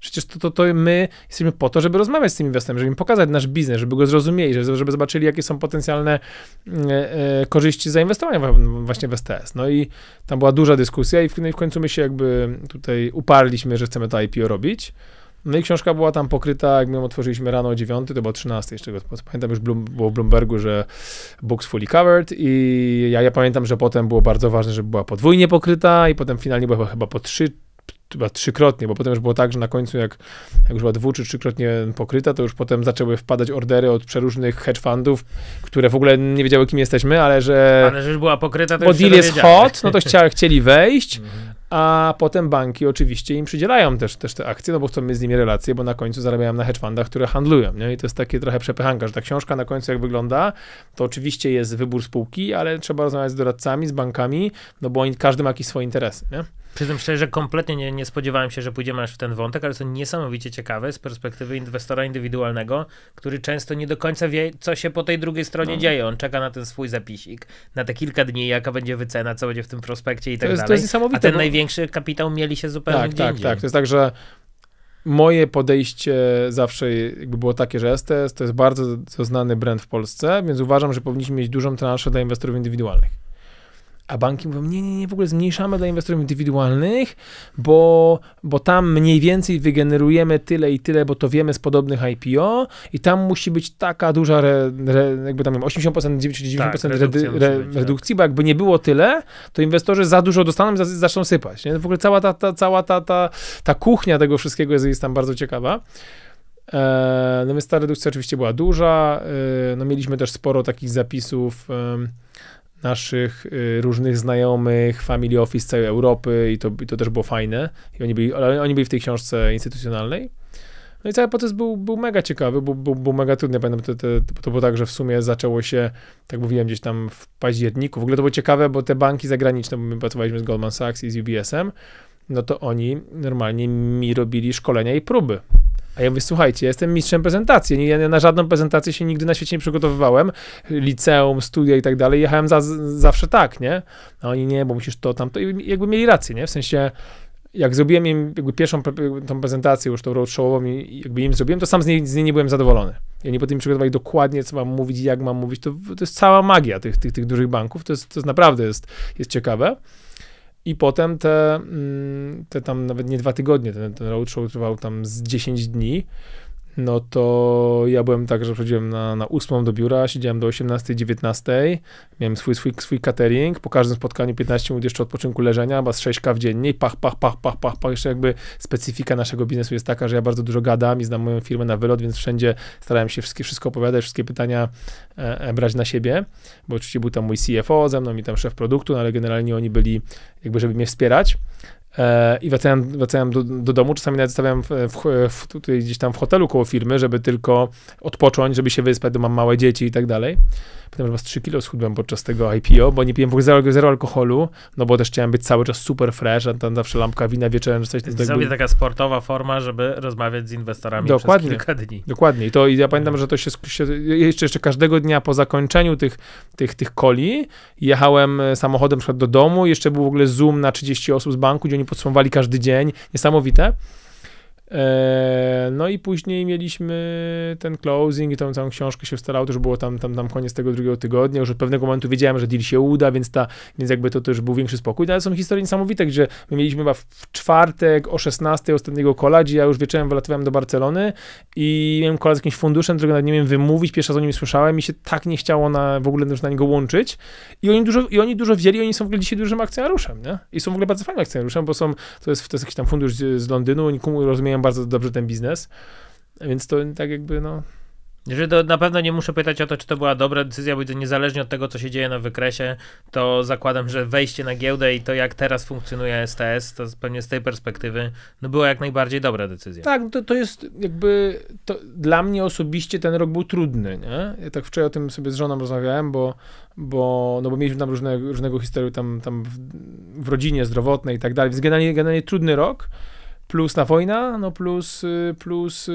Przecież to, to, to my jesteśmy po to, żeby rozmawiać z tymi inwestorami, żeby im pokazać nasz biznes, żeby go zrozumieli, żeby, żeby zobaczyli, jakie są potencjalne mm, e, e, korzyści zainwestowania w, właśnie w STS. No i tam była duża dyskusja i w, no i w końcu my się jakby tutaj uparliśmy, że chcemy to IPO robić. No i książka była tam pokryta, jak my ją otworzyliśmy rano o 9, to było 13, jeszcze pamiętam, już Bloom, było w Bloombergu, że books fully covered i ja, ja pamiętam, że potem było bardzo ważne, żeby była podwójnie pokryta i potem finalnie była chyba po trzy, chyba trzykrotnie, bo potem już było tak, że na końcu jak, jak już była dwu czy trzykrotnie pokryta, to już potem zaczęły wpadać ordery od przeróżnych hedge fundów, które w ogóle nie wiedziały kim jesteśmy, ale że... Ale że już była pokryta, to bo już deal jest hot, no to chcia, chcieli wejść, mhm a potem banki oczywiście im przydzielają też, też te akcje, no bo chcą mieć z nimi relacje, bo na końcu zarabiają na hedge fundach, które handlują, nie? I to jest takie trochę przepychanka, że ta książka na końcu jak wygląda, to oczywiście jest wybór spółki, ale trzeba rozmawiać z doradcami, z bankami, no bo oni, każdy ma jakieś swoje interesy, nie? Przyznam szczerze, że kompletnie nie, nie spodziewałem się, że pójdziemy aż w ten wątek, ale to niesamowicie ciekawe z perspektywy inwestora indywidualnego, który często nie do końca wie, co się po tej drugiej stronie no. dzieje. On czeka na ten swój zapisik, na te kilka dni, jaka będzie wycena, co będzie w tym prospekcie i tak jest, dalej. To jest niesamowite. A ten bo... No. największy kapitał mieli się zupełnie tak, gdzie tak, indziej. Tak, to jest tak, że moje podejście zawsze jakby było takie, że STS to jest bardzo znany brand w Polsce, więc uważam, że powinniśmy mieć dużą transzę dla inwestorów indywidualnych. A banki mówią, nie, nie, nie, w ogóle zmniejszamy dla inwestorów indywidualnych, bo, bo tam mniej więcej wygenerujemy tyle i tyle, bo to wiemy z podobnych IPO i tam musi być taka duża, re, re, jakby tam 80% czy 90% tak, redukcji, re, tak. redukcji tak. bo jakby nie było tyle, to inwestorzy za dużo dostaną i zaczną sypać. Nie? W ogóle cała ta, ta, cała ta, ta, ta kuchnia tego wszystkiego jest, jest tam bardzo ciekawa. E, no więc ta redukcja oczywiście była duża, e, no mieliśmy też sporo takich zapisów, naszych y, różnych znajomych, family office z całej Europy i to, i to też było fajne. I oni byli, ale oni byli w tej książce instytucjonalnej. No i cały proces był, był mega ciekawy, był, był, był mega trudny. Pamiętam, to, to, to, było tak, że w sumie zaczęło się, tak mówiłem, gdzieś tam w październiku. W ogóle to było ciekawe, bo te banki zagraniczne, bo my pracowaliśmy z Goldman Sachs i z UBS-em, no to oni normalnie mi robili szkolenia i próby. A ja mówię, słuchajcie, jestem mistrzem prezentacji. Ja na żadną prezentację się nigdy na świecie nie przygotowywałem. Liceum, studia i tak dalej. Jechałem za, zawsze tak, nie? A oni nie, bo musisz to, tamto. I jakby mieli rację, nie? W sensie, jak zrobiłem im jakby pierwszą tą prezentację już tą roadshowową i jakby im zrobiłem, to sam z niej, z niej nie byłem zadowolony. Ja nie potem przygotowali dokładnie, co mam mówić, jak mam mówić. To, to jest cała magia tych, tych, tych dużych banków. To jest, to jest naprawdę jest, jest ciekawe. I potem te, mm, te tam nawet nie dwa tygodnie, ten, ten roadshow trwał tam z 10 dni no to ja byłem tak, że przychodziłem na, na 8 do biura, siedziałem do 18, 19, miałem swój, swój, swój catering, po każdym spotkaniu 15 minut jeszcze odpoczynku leżenia, chyba z 6 kaw dziennie i pach, pach, pach, pach, pach, pach. Jeszcze jakby specyfika naszego biznesu jest taka, że ja bardzo dużo gadam i znam moją firmę na wylot, więc wszędzie starałem się wszystkie, wszystko opowiadać, wszystkie pytania e, e, brać na siebie, bo oczywiście był tam mój CFO ze mną i tam szef produktu, no ale generalnie oni byli jakby, żeby mnie wspierać E, i wracałem, wracałem do, do, domu. Czasami nawet zostawiam w, w, tutaj gdzieś tam w hotelu koło firmy, żeby tylko odpocząć, żeby się wyspać, bo mam małe dzieci i tak dalej. Potem chyba z 3 kilo schudłem podczas tego IPO, bo nie piłem w ogóle zero, zero alkoholu, no bo też chciałem być cały czas super fresh, a tam zawsze lampka wina wieczorem, czy coś. Zrobię jakby... taka sportowa forma, żeby rozmawiać z inwestorami dokładnie, przez kilka dni. Dokładnie. I to i ja pamiętam, mm. że to się, się jeszcze, jeszcze każdego dnia po zakończeniu tych, tych, tych koli jechałem e, samochodem przykład do domu, jeszcze był w ogóle Zoom na 30 osób z banku, gdzie oni podsumowali każdy dzień. Niesamowite. E, no i później mieliśmy ten closing i tą całą książkę się ustalało, to już było tam, tam, tam koniec tego drugiego tygodnia, już od pewnego momentu wiedziałem, że deal się uda, więc ta, więc jakby to, to już był większy spokój, ale są historie niesamowite, gdzie my mieliśmy chyba w czwartek o 16 ostatniego kola, gdzie ja już wieczorem wylatywałem do Barcelony i miałem kola z jakimś funduszem, którego nawet nie wiem wymówić, pierwsza raz o nim słyszałem i się tak nie chciało na, w ogóle na niego łączyć i oni dużo, i oni dużo wzięli, oni są w ogóle dzisiaj dużym akcjonariuszem, nie? I są w ogóle bardzo fajnym akcjonariuszem, bo są, to jest, to jest jakiś tam fundusz z, z Londynu, oni rozumieją oceniam bardzo dobrze ten biznes, więc to tak jakby no... Że to, na pewno nie muszę pytać o to, czy to była dobra decyzja, bo niezależnie od tego, co się dzieje na wykresie, to zakładam, że wejście na giełdę i to, jak teraz funkcjonuje STS, to pewnie z tej perspektywy no była jak najbardziej dobra decyzja. Tak, no to, to jest jakby to, dla mnie osobiście ten rok był trudny. Nie? Ja tak wczoraj o tym sobie z żoną rozmawiałem, bo, bo, no bo mieliśmy tam różne, różnego historii tam, tam w, w rodzinie zdrowotnej i tak dalej, więc generalnie, generalnie trudny rok plus na wojna, no plus, y, plus y,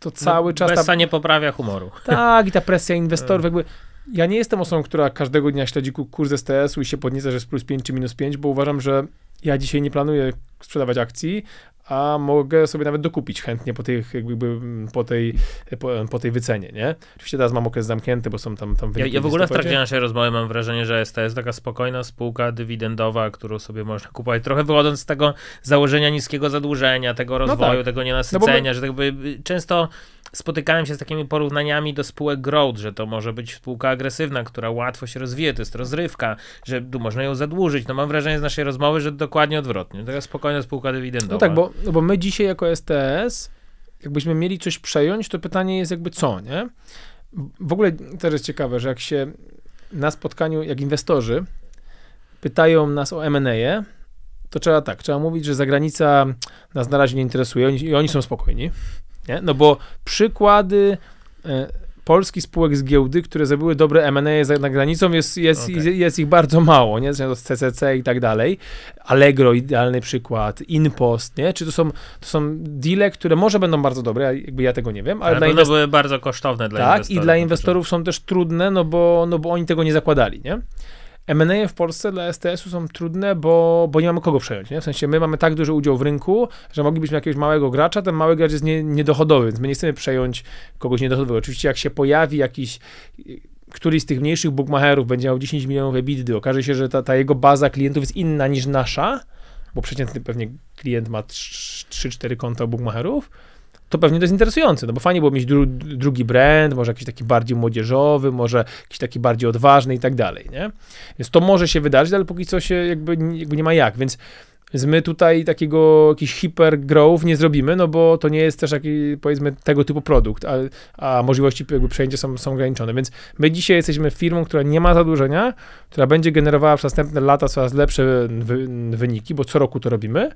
to cały no, czas... Presja ta... nie poprawia humoru. Tak, i ta presja inwestorów mm. jakby... Ja nie jestem osobą, która każdego dnia śledzi kurs STS-u i się podnieca, że jest plus 5 czy minus 5, bo uważam, że ja dzisiaj nie planuję sprzedawać akcji, a mogę sobie nawet dokupić chętnie po, tych, jakby, po, tej, po, po, tej wycenie, nie? Oczywiście teraz mam okres zamknięty, bo są tam, tam wyniki. Ja, ja w ogóle w trakcie naszej rozmowy mam wrażenie, że to jest taka spokojna spółka dywidendowa, którą sobie można kupować, trochę wychodząc z tego założenia niskiego zadłużenia, tego no rozwoju, no tak. tego no nienasycenia, no my... że tak by często spotykałem się z takimi porównaniami do spółek growth, że to może być spółka agresywna, która łatwo się rozwija, to jest rozrywka, że można ją zadłużyć. No mam wrażenie z naszej rozmowy, że dokładnie odwrotnie. Taka spokojna spółka dywidendowa. No tak, bo, no bo my dzisiaj jako STS, jakbyśmy mieli coś przejąć, to pytanie jest jakby co, nie? W ogóle też jest ciekawe, że jak się na spotkaniu, jak inwestorzy pytają nas o M&A, to trzeba tak, trzeba mówić, że zagranica nas na razie nie interesuje oni, i oni są spokojni, nie? No bo przykłady e, polskich spółek z giełdy, które zrobiły dobre M&A za, na granicą, jest, jest, okay. jest, jest, ich bardzo mało, nie? Zresztą z CCC i tak dalej. Allegro, idealny przykład, Inpost, nie? Czy to są, to są deale, które może będą bardzo dobre, jakby ja tego nie wiem, ale, ale były bardzo kosztowne dla tak, inwestorów. Tak, i dla inwestorów są też trudne, no bo, no bo oni tego nie zakładali, nie? M&A w Polsce dla STS-u są trudne, bo, bo nie mamy kogo przejąć, nie? W sensie my mamy tak duży udział w rynku, że moglibyśmy jakiegoś małego gracza, ten mały gracz jest nie, niedochodowy, więc my nie chcemy przejąć kogoś niedochodowego. Oczywiście jak się pojawi jakiś któryś z tych mniejszych bookmacherów będzie miał 10 milionów EBITDA, okaże się, że ta, ta jego baza klientów jest inna niż nasza, bo przeciętny pewnie klient ma 3-4 konta bookmacherów, to pewnie to jest interesujące, no bo fajnie było mieć dru drugi brand, może jakiś taki bardziej młodzieżowy, może jakiś taki bardziej odważny i tak dalej, nie? Więc to może się wydarzyć, ale póki co się jakby, jakby nie ma jak, więc my tutaj takiego jakiś hiper growth nie zrobimy, no bo to nie jest też taki, powiedzmy, tego typu produkt, a, a możliwości jakby przejęcia są, są ograniczone. Więc my dzisiaj jesteśmy firmą, która nie ma zadłużenia, która będzie generowała przez następne lata coraz lepsze wyniki, bo co roku to robimy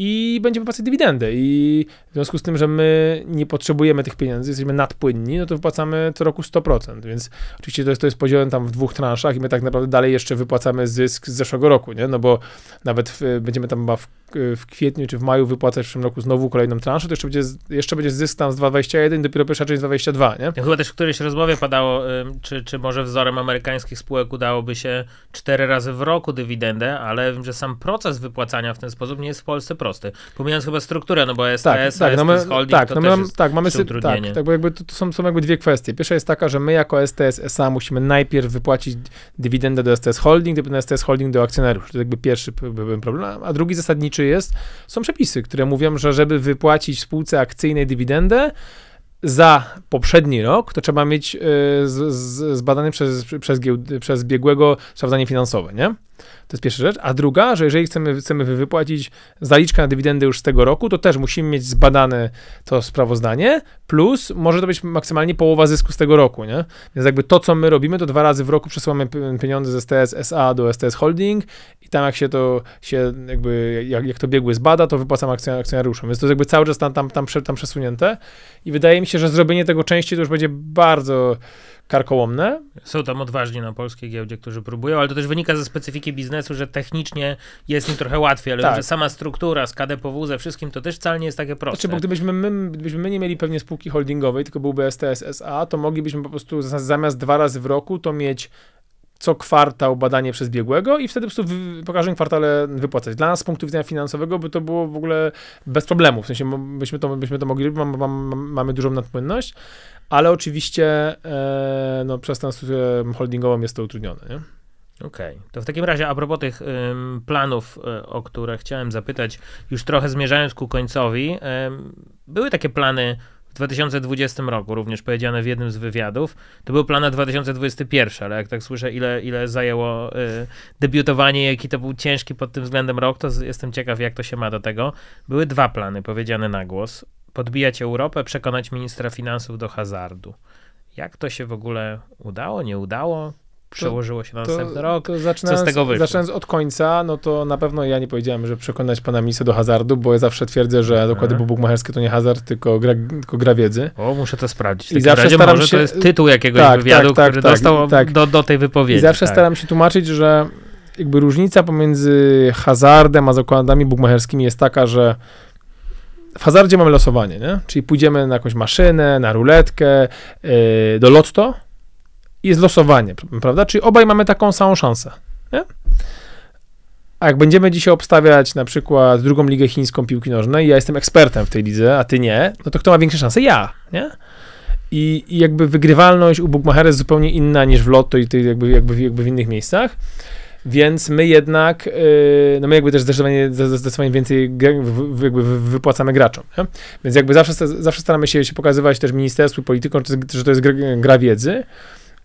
i będziemy płacać dywidendę. I w związku z tym, że my nie potrzebujemy tych pieniędzy, jesteśmy nadpłynni, no to wypłacamy co roku 100%. Więc oczywiście to jest, to jest podzielone tam w dwóch transzach i my tak naprawdę dalej jeszcze wypłacamy zysk z zeszłego roku, nie? No bo nawet w, będziemy tam chyba w, w, kwietniu czy w maju wypłacać w przyszłym roku znowu kolejną transzę, to jeszcze będzie, jeszcze będzie zysk tam z 2021, dopiero pierwsza część z 2,22, nie? Chyba też w którejś rozmowie padało, czy, czy może wzorem amerykańskich spółek udałoby się cztery razy w roku dywidendę, ale wiem, że sam proces wypłacania w ten sposób nie jest w Polsce prosty proste. Pomijając chyba strukturę, no bo STS, tak, tak, no my, holding, tak, no my, jest, tak, mamy tak, tak, bo jakby to, to, są, są jakby dwie kwestie. Pierwsza jest taka, że my jako STS SA musimy najpierw wypłacić dywidendę do STS Holding, do STS Holding do akcjonariuszy. To jakby pierwszy problem. A drugi zasadniczy jest, są przepisy, które mówią, że żeby wypłacić spółce akcyjnej dywidendę, za poprzedni rok, to trzeba mieć e, zbadany przez, przez, przez biegłego sprawdzanie finansowe, nie? To jest pierwsza rzecz. A druga, że jeżeli chcemy, chcemy wypłacić zaliczkę na dywidendy już z tego roku, to też musimy mieć zbadane to sprawozdanie, plus może to być maksymalnie połowa zysku z tego roku, nie? Więc jakby to, co my robimy, to dwa razy w roku przesyłamy pieniądze ze STS SA do STS Holding i tam jak się to się jakby, jak, jak to biegły zbada, to wypłacam akcjonariuszom. Więc to jest jakby cały czas tam, tam, tam, tam przesunięte i wydaje mi się, że zrobienie tego części to już będzie bardzo karkołomne. Są tam odważni na polskiej giełdzie, którzy próbują, ale to też wynika ze specyfiki biznesu, że technicznie jest im trochę łatwiej, ale tak. że sama struktura z KDPW ze wszystkim, to też wcale nie jest takie proste. Znaczy, bo gdybyśmy my, gdybyśmy my nie mieli pewnie spółki holdingowej, tylko byłby STS SA, to moglibyśmy po prostu zamiast dwa razy w roku to mieć co kwartał badanie przez biegłego i wtedy po prostu po każdym kwartale wypłacać. Dla nas z punktu widzenia finansowego by to było w ogóle bez problemu, w sensie byśmy to, byśmy to mogli, mam, mam, mamy dużą nadpłynność, ale oczywiście e, no, przez tę holdingową jest to utrudnione. Nie? Okej, okay. to w takim razie a propos tych ym, planów, y, o które chciałem zapytać, już trochę zmierzając ku końcowi, były takie plany 2020 roku, również powiedziane w jednym z wywiadów. To był plan na 2021, ale jak tak słyszę, ile, ile zajęło y, debiutowanie, jaki to był ciężki pod tym względem rok, to jestem ciekaw, jak to się ma do tego. Były dwa plany powiedziane na głos. Podbijać Europę, przekonać ministra finansów do hazardu. Jak to się w ogóle udało, nie udało? przełożyło się na to, następny rok. To zaczynając, Co z tego wyszło? Zaczynając od końca, no to na pewno ja nie powiedziałem, że przekonać pana Misę do hazardu, bo ja zawsze twierdzę, że mhm. dokładnie dokłady bubukmacherskie to nie hazard, tylko gra, tylko gra wiedzy. O, muszę to sprawdzić. I zawsze staram może się... to jest tytuł jakiegoś tak, wywiadu, tak, tak, który tak, dostał tak. Do, do tej wypowiedzi. I zawsze tak. staram się tłumaczyć, że jakby różnica pomiędzy hazardem a zakładami bukmacherskimi jest taka, że w hazardzie mamy losowanie, nie? czyli pójdziemy na jakąś maszynę, na ruletkę, yy, do lotto, i jest losowanie, prawda? Czyli obaj mamy taką samą szansę. Nie? A jak będziemy dzisiaj obstawiać na przykład drugą ligę chińską piłki nożnej, ja jestem ekspertem w tej lidze, a ty nie, no to kto ma większe szanse? Ja, nie? I, i jakby wygrywalność u Bugmachera jest zupełnie inna niż w Lotto i ty jakby, jakby, jakby w innych miejscach. Więc my jednak, yy, no my jakby też zdecydowanie, zdecydowanie więcej w, jakby wypłacamy graczom. Nie? Więc jakby zawsze, zawsze staramy się, się pokazywać też ministerstwu politykom, że to jest gra, gra wiedzy,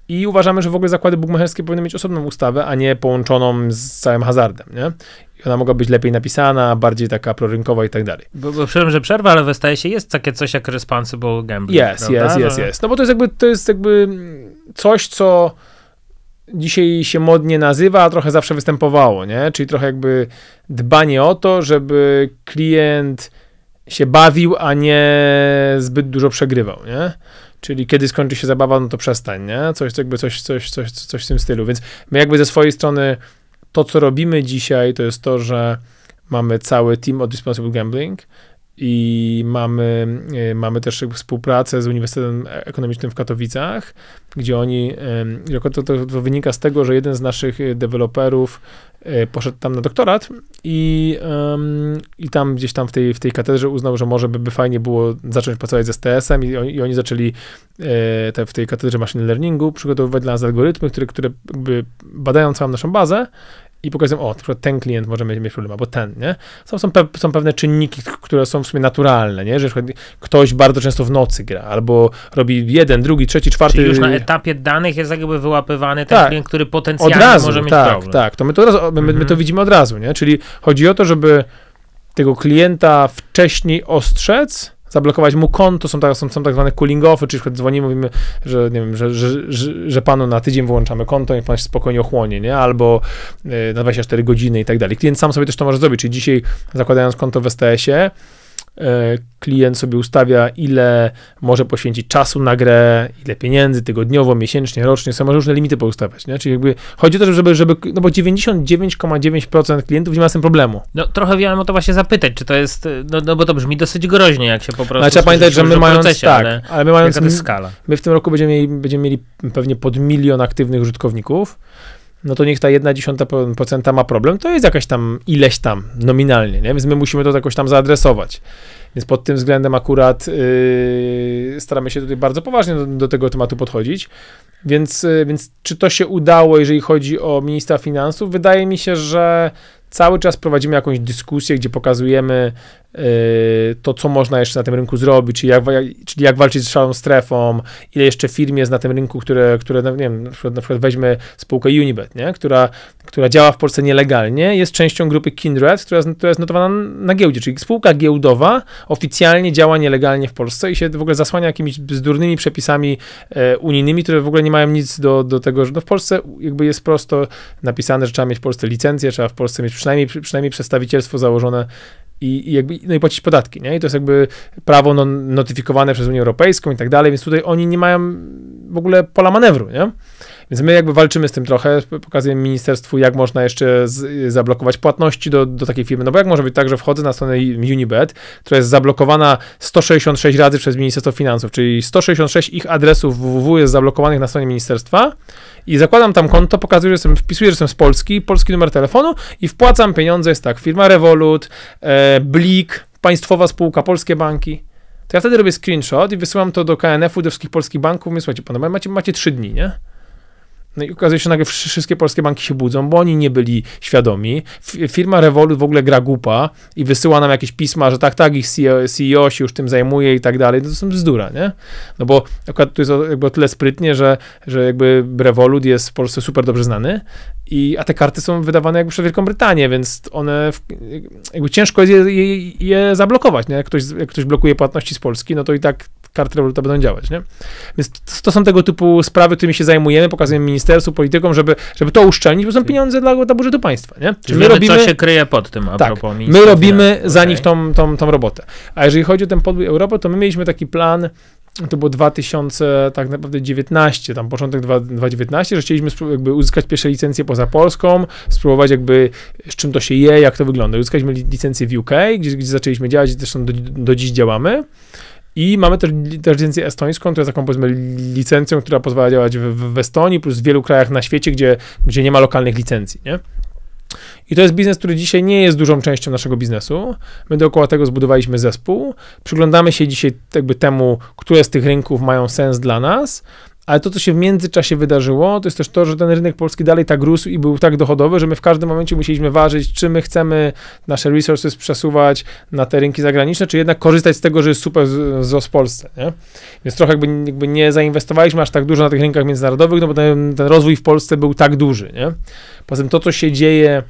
i uważamy, że w ogóle zakłady bukmacherskie powinny mieć osobną ustawę, a nie połączoną z całym hazardem, nie? I ona mogła być lepiej napisana, bardziej taka prorynkowa i tak dalej. Bo, bo że przerwa, ale wystaje się, jest takie coś jak responsible gambling, Jest, jest, jest, no. jest. No bo to jest jakby, to jest jakby coś, co dzisiaj się modnie nazywa, a trochę zawsze występowało, nie? Czyli trochę jakby dbanie o to, żeby klient się bawił, a nie zbyt dużo przegrywał, nie? Czyli kiedy skończy się zabawa, no to przestań, nie? Coś, jakby coś, coś, coś, coś w tym stylu. Więc my jakby ze swojej strony to, co robimy dzisiaj, to jest to, że mamy cały team od Responsible Gambling, i mamy, e, mamy też współpracę z Uniwersytetem Ekonomicznym w Katowicach, gdzie oni, to, to, to wynika z tego, że jeden z naszych e, deweloperów e, poszedł tam na doktorat i, um, i tam gdzieś tam w tej, w tej katedrze uznał, że może by, by fajnie było zacząć pracować ze STS-em i, oni, i oni zaczęli e, te, w tej katedrze machine learningu przygotowywać dla nas algorytmy, które, które badają całą naszą bazę i pokazują, o, na ten klient może mieć problem, albo ten, nie? Są, są, pe są pewne czynniki, które są w sumie naturalne, nie? Że ktoś bardzo często w nocy gra, albo robi jeden, drugi, trzeci, czwarty. Czyli już na etapie danych jest jakby wyłapywany ten tak. klient, który potencjalnie razu, może mieć tak, problem. Tak, tak, to my to, razu, my, mhm. my to mhm. widzimy od razu, nie? Czyli chodzi o to, żeby tego klienta wcześniej ostrzec, zablokować mu konto, są, tak, są, są tak zwane cooling offy, czyli dzwonimy, mówimy, że nie wiem, że, że, że, że, panu na tydzień wyłączamy konto, niech pan się spokojnie ochłonie, nie, albo e, na 24 godziny i tak dalej. Klient sam sobie też to może zrobić, czyli dzisiaj zakładając konto w STS-ie, E, klient sobie ustawia, ile może poświęcić czasu na grę, ile pieniędzy tygodniowo, miesięcznie, rocznie, są różne limity poustawiać, nie? Czyli jakby chodzi o to, żeby, żeby no bo 99,9% klientów nie ma z tym problemu. No trochę wiem o to właśnie zapytać, czy to jest, no, no bo to brzmi dosyć groźnie, jak się po prostu... No, ale trzeba pamiętać, że my mając, procesie, tak, ale, ale my mając... Jaka to jest skala? My w tym roku będziemy mieli, będziemy mieli pewnie pod milion aktywnych użytkowników, no to niech ta procenta ma problem, to jest jakaś tam ileś tam nominalnie, nie? więc my musimy to jakoś tam zaadresować. Więc pod tym względem akurat yy, staramy się tutaj bardzo poważnie do, do tego tematu podchodzić. Więc, yy, więc czy to się udało, jeżeli chodzi o ministra finansów? Wydaje mi się, że cały czas prowadzimy jakąś dyskusję, gdzie pokazujemy Y, to, co można jeszcze na tym rynku zrobić, czyli jak, jak, czyli jak walczyć z szarą strefą, ile jeszcze firm jest na tym rynku, które, które no, nie wiem, na przykład, na przykład weźmy spółkę Unibet, nie? Która, która działa w Polsce nielegalnie, jest częścią grupy Kindred, która jest, która jest notowana na giełdzie, czyli spółka giełdowa oficjalnie działa nielegalnie w Polsce i się w ogóle zasłania jakimiś bzdurnymi przepisami e, unijnymi, które w ogóle nie mają nic do, do tego, że no w Polsce jakby jest prosto napisane, że trzeba mieć w Polsce licencję, trzeba w Polsce mieć przynajmniej, przynajmniej przedstawicielstwo założone i, i, jakby, no i płacić podatki, nie? I to jest jakby prawo non- notyfikowane przez Unię Europejską i tak dalej, więc tutaj oni nie mają w ogóle pola manewru, nie? Więc my jakby walczymy z tym trochę, pokazujemy ministerstwu, jak można jeszcze z, zablokować płatności do, do takiej firmy. No bo jak może być tak, że wchodzę na stronę Unibet, która jest zablokowana 166 razy przez Ministerstwo Finansów, czyli 166 ich adresów www jest zablokowanych na stronie ministerstwa i zakładam tam konto, pokazuję, że jestem, wpisuję, że jestem z Polski, polski numer telefonu i wpłacam pieniądze, jest tak, firma Revolut, e, Blik, państwowa spółka, polskie banki. To ja wtedy robię screenshot i wysyłam to do KNF-u, do wszystkich polskich banków, mówię, słuchajcie, panowie, macie, macie 3 dni, nie? No i okazuje się nagle, wszystkie polskie banki się budzą, bo oni nie byli świadomi. Firma Revolut w ogóle gra głupa i wysyła nam jakieś pisma, że tak, tak, ich CEO, CEO się już tym zajmuje i tak dalej. No to są bzdura, nie? No bo akurat to jest jakby o tyle sprytnie, że, że jakby Revolut jest w Polsce super dobrze znany, i, a te karty są wydawane jakby przez Wielką Brytanię, więc one w, jakby ciężko jest je, je, je zablokować, nie? Jak ktoś, jak ktoś blokuje płatności z Polski, no to i tak karty revoluta będą działać, nie? Więc to są tego typu sprawy, którymi się zajmujemy, pokazujemy ministerstwu, politykom, żeby, żeby to uszczelnić, bo są pieniądze dla, dla budżetu państwa, nie? Czyli my robimy, co się kryje pod tym, a tak, My robimy za nich tą, tą, tą robotę. A jeżeli chodzi o ten podbój Europy, to my mieliśmy taki plan, to było 2000, tak naprawdę 19, tam początek 2019, że chcieliśmy jakby uzyskać pierwsze licencje poza Polską, spróbować jakby z czym to się je, jak to wygląda. Uzyskaliśmy licencję w UK, gdzie, gdzie zaczęliśmy działać, zresztą do, do dziś działamy. I mamy też, też licencję estońską, która jest taką powiedzmy licencją, która pozwala działać w, w Estonii, plus w wielu krajach na świecie, gdzie, gdzie nie ma lokalnych licencji, nie? I to jest biznes, który dzisiaj nie jest dużą częścią naszego biznesu. My dookoła tego zbudowaliśmy zespół. Przyglądamy się dzisiaj jakby temu, które z tych rynków mają sens dla nas. Ale to, co się w międzyczasie wydarzyło, to jest też to, że ten rynek polski dalej tak rósł i był tak dochodowy, że my w każdym momencie musieliśmy ważyć, czy my chcemy nasze resources przesuwać na te rynki zagraniczne, czy jednak korzystać z tego, że jest super wzrost w Polsce. Nie? Więc trochę jakby, jakby, nie zainwestowaliśmy aż tak dużo na tych rynkach międzynarodowych, no bo ten, ten rozwój w Polsce był tak duży. Nie? Poza tym to, co się dzieje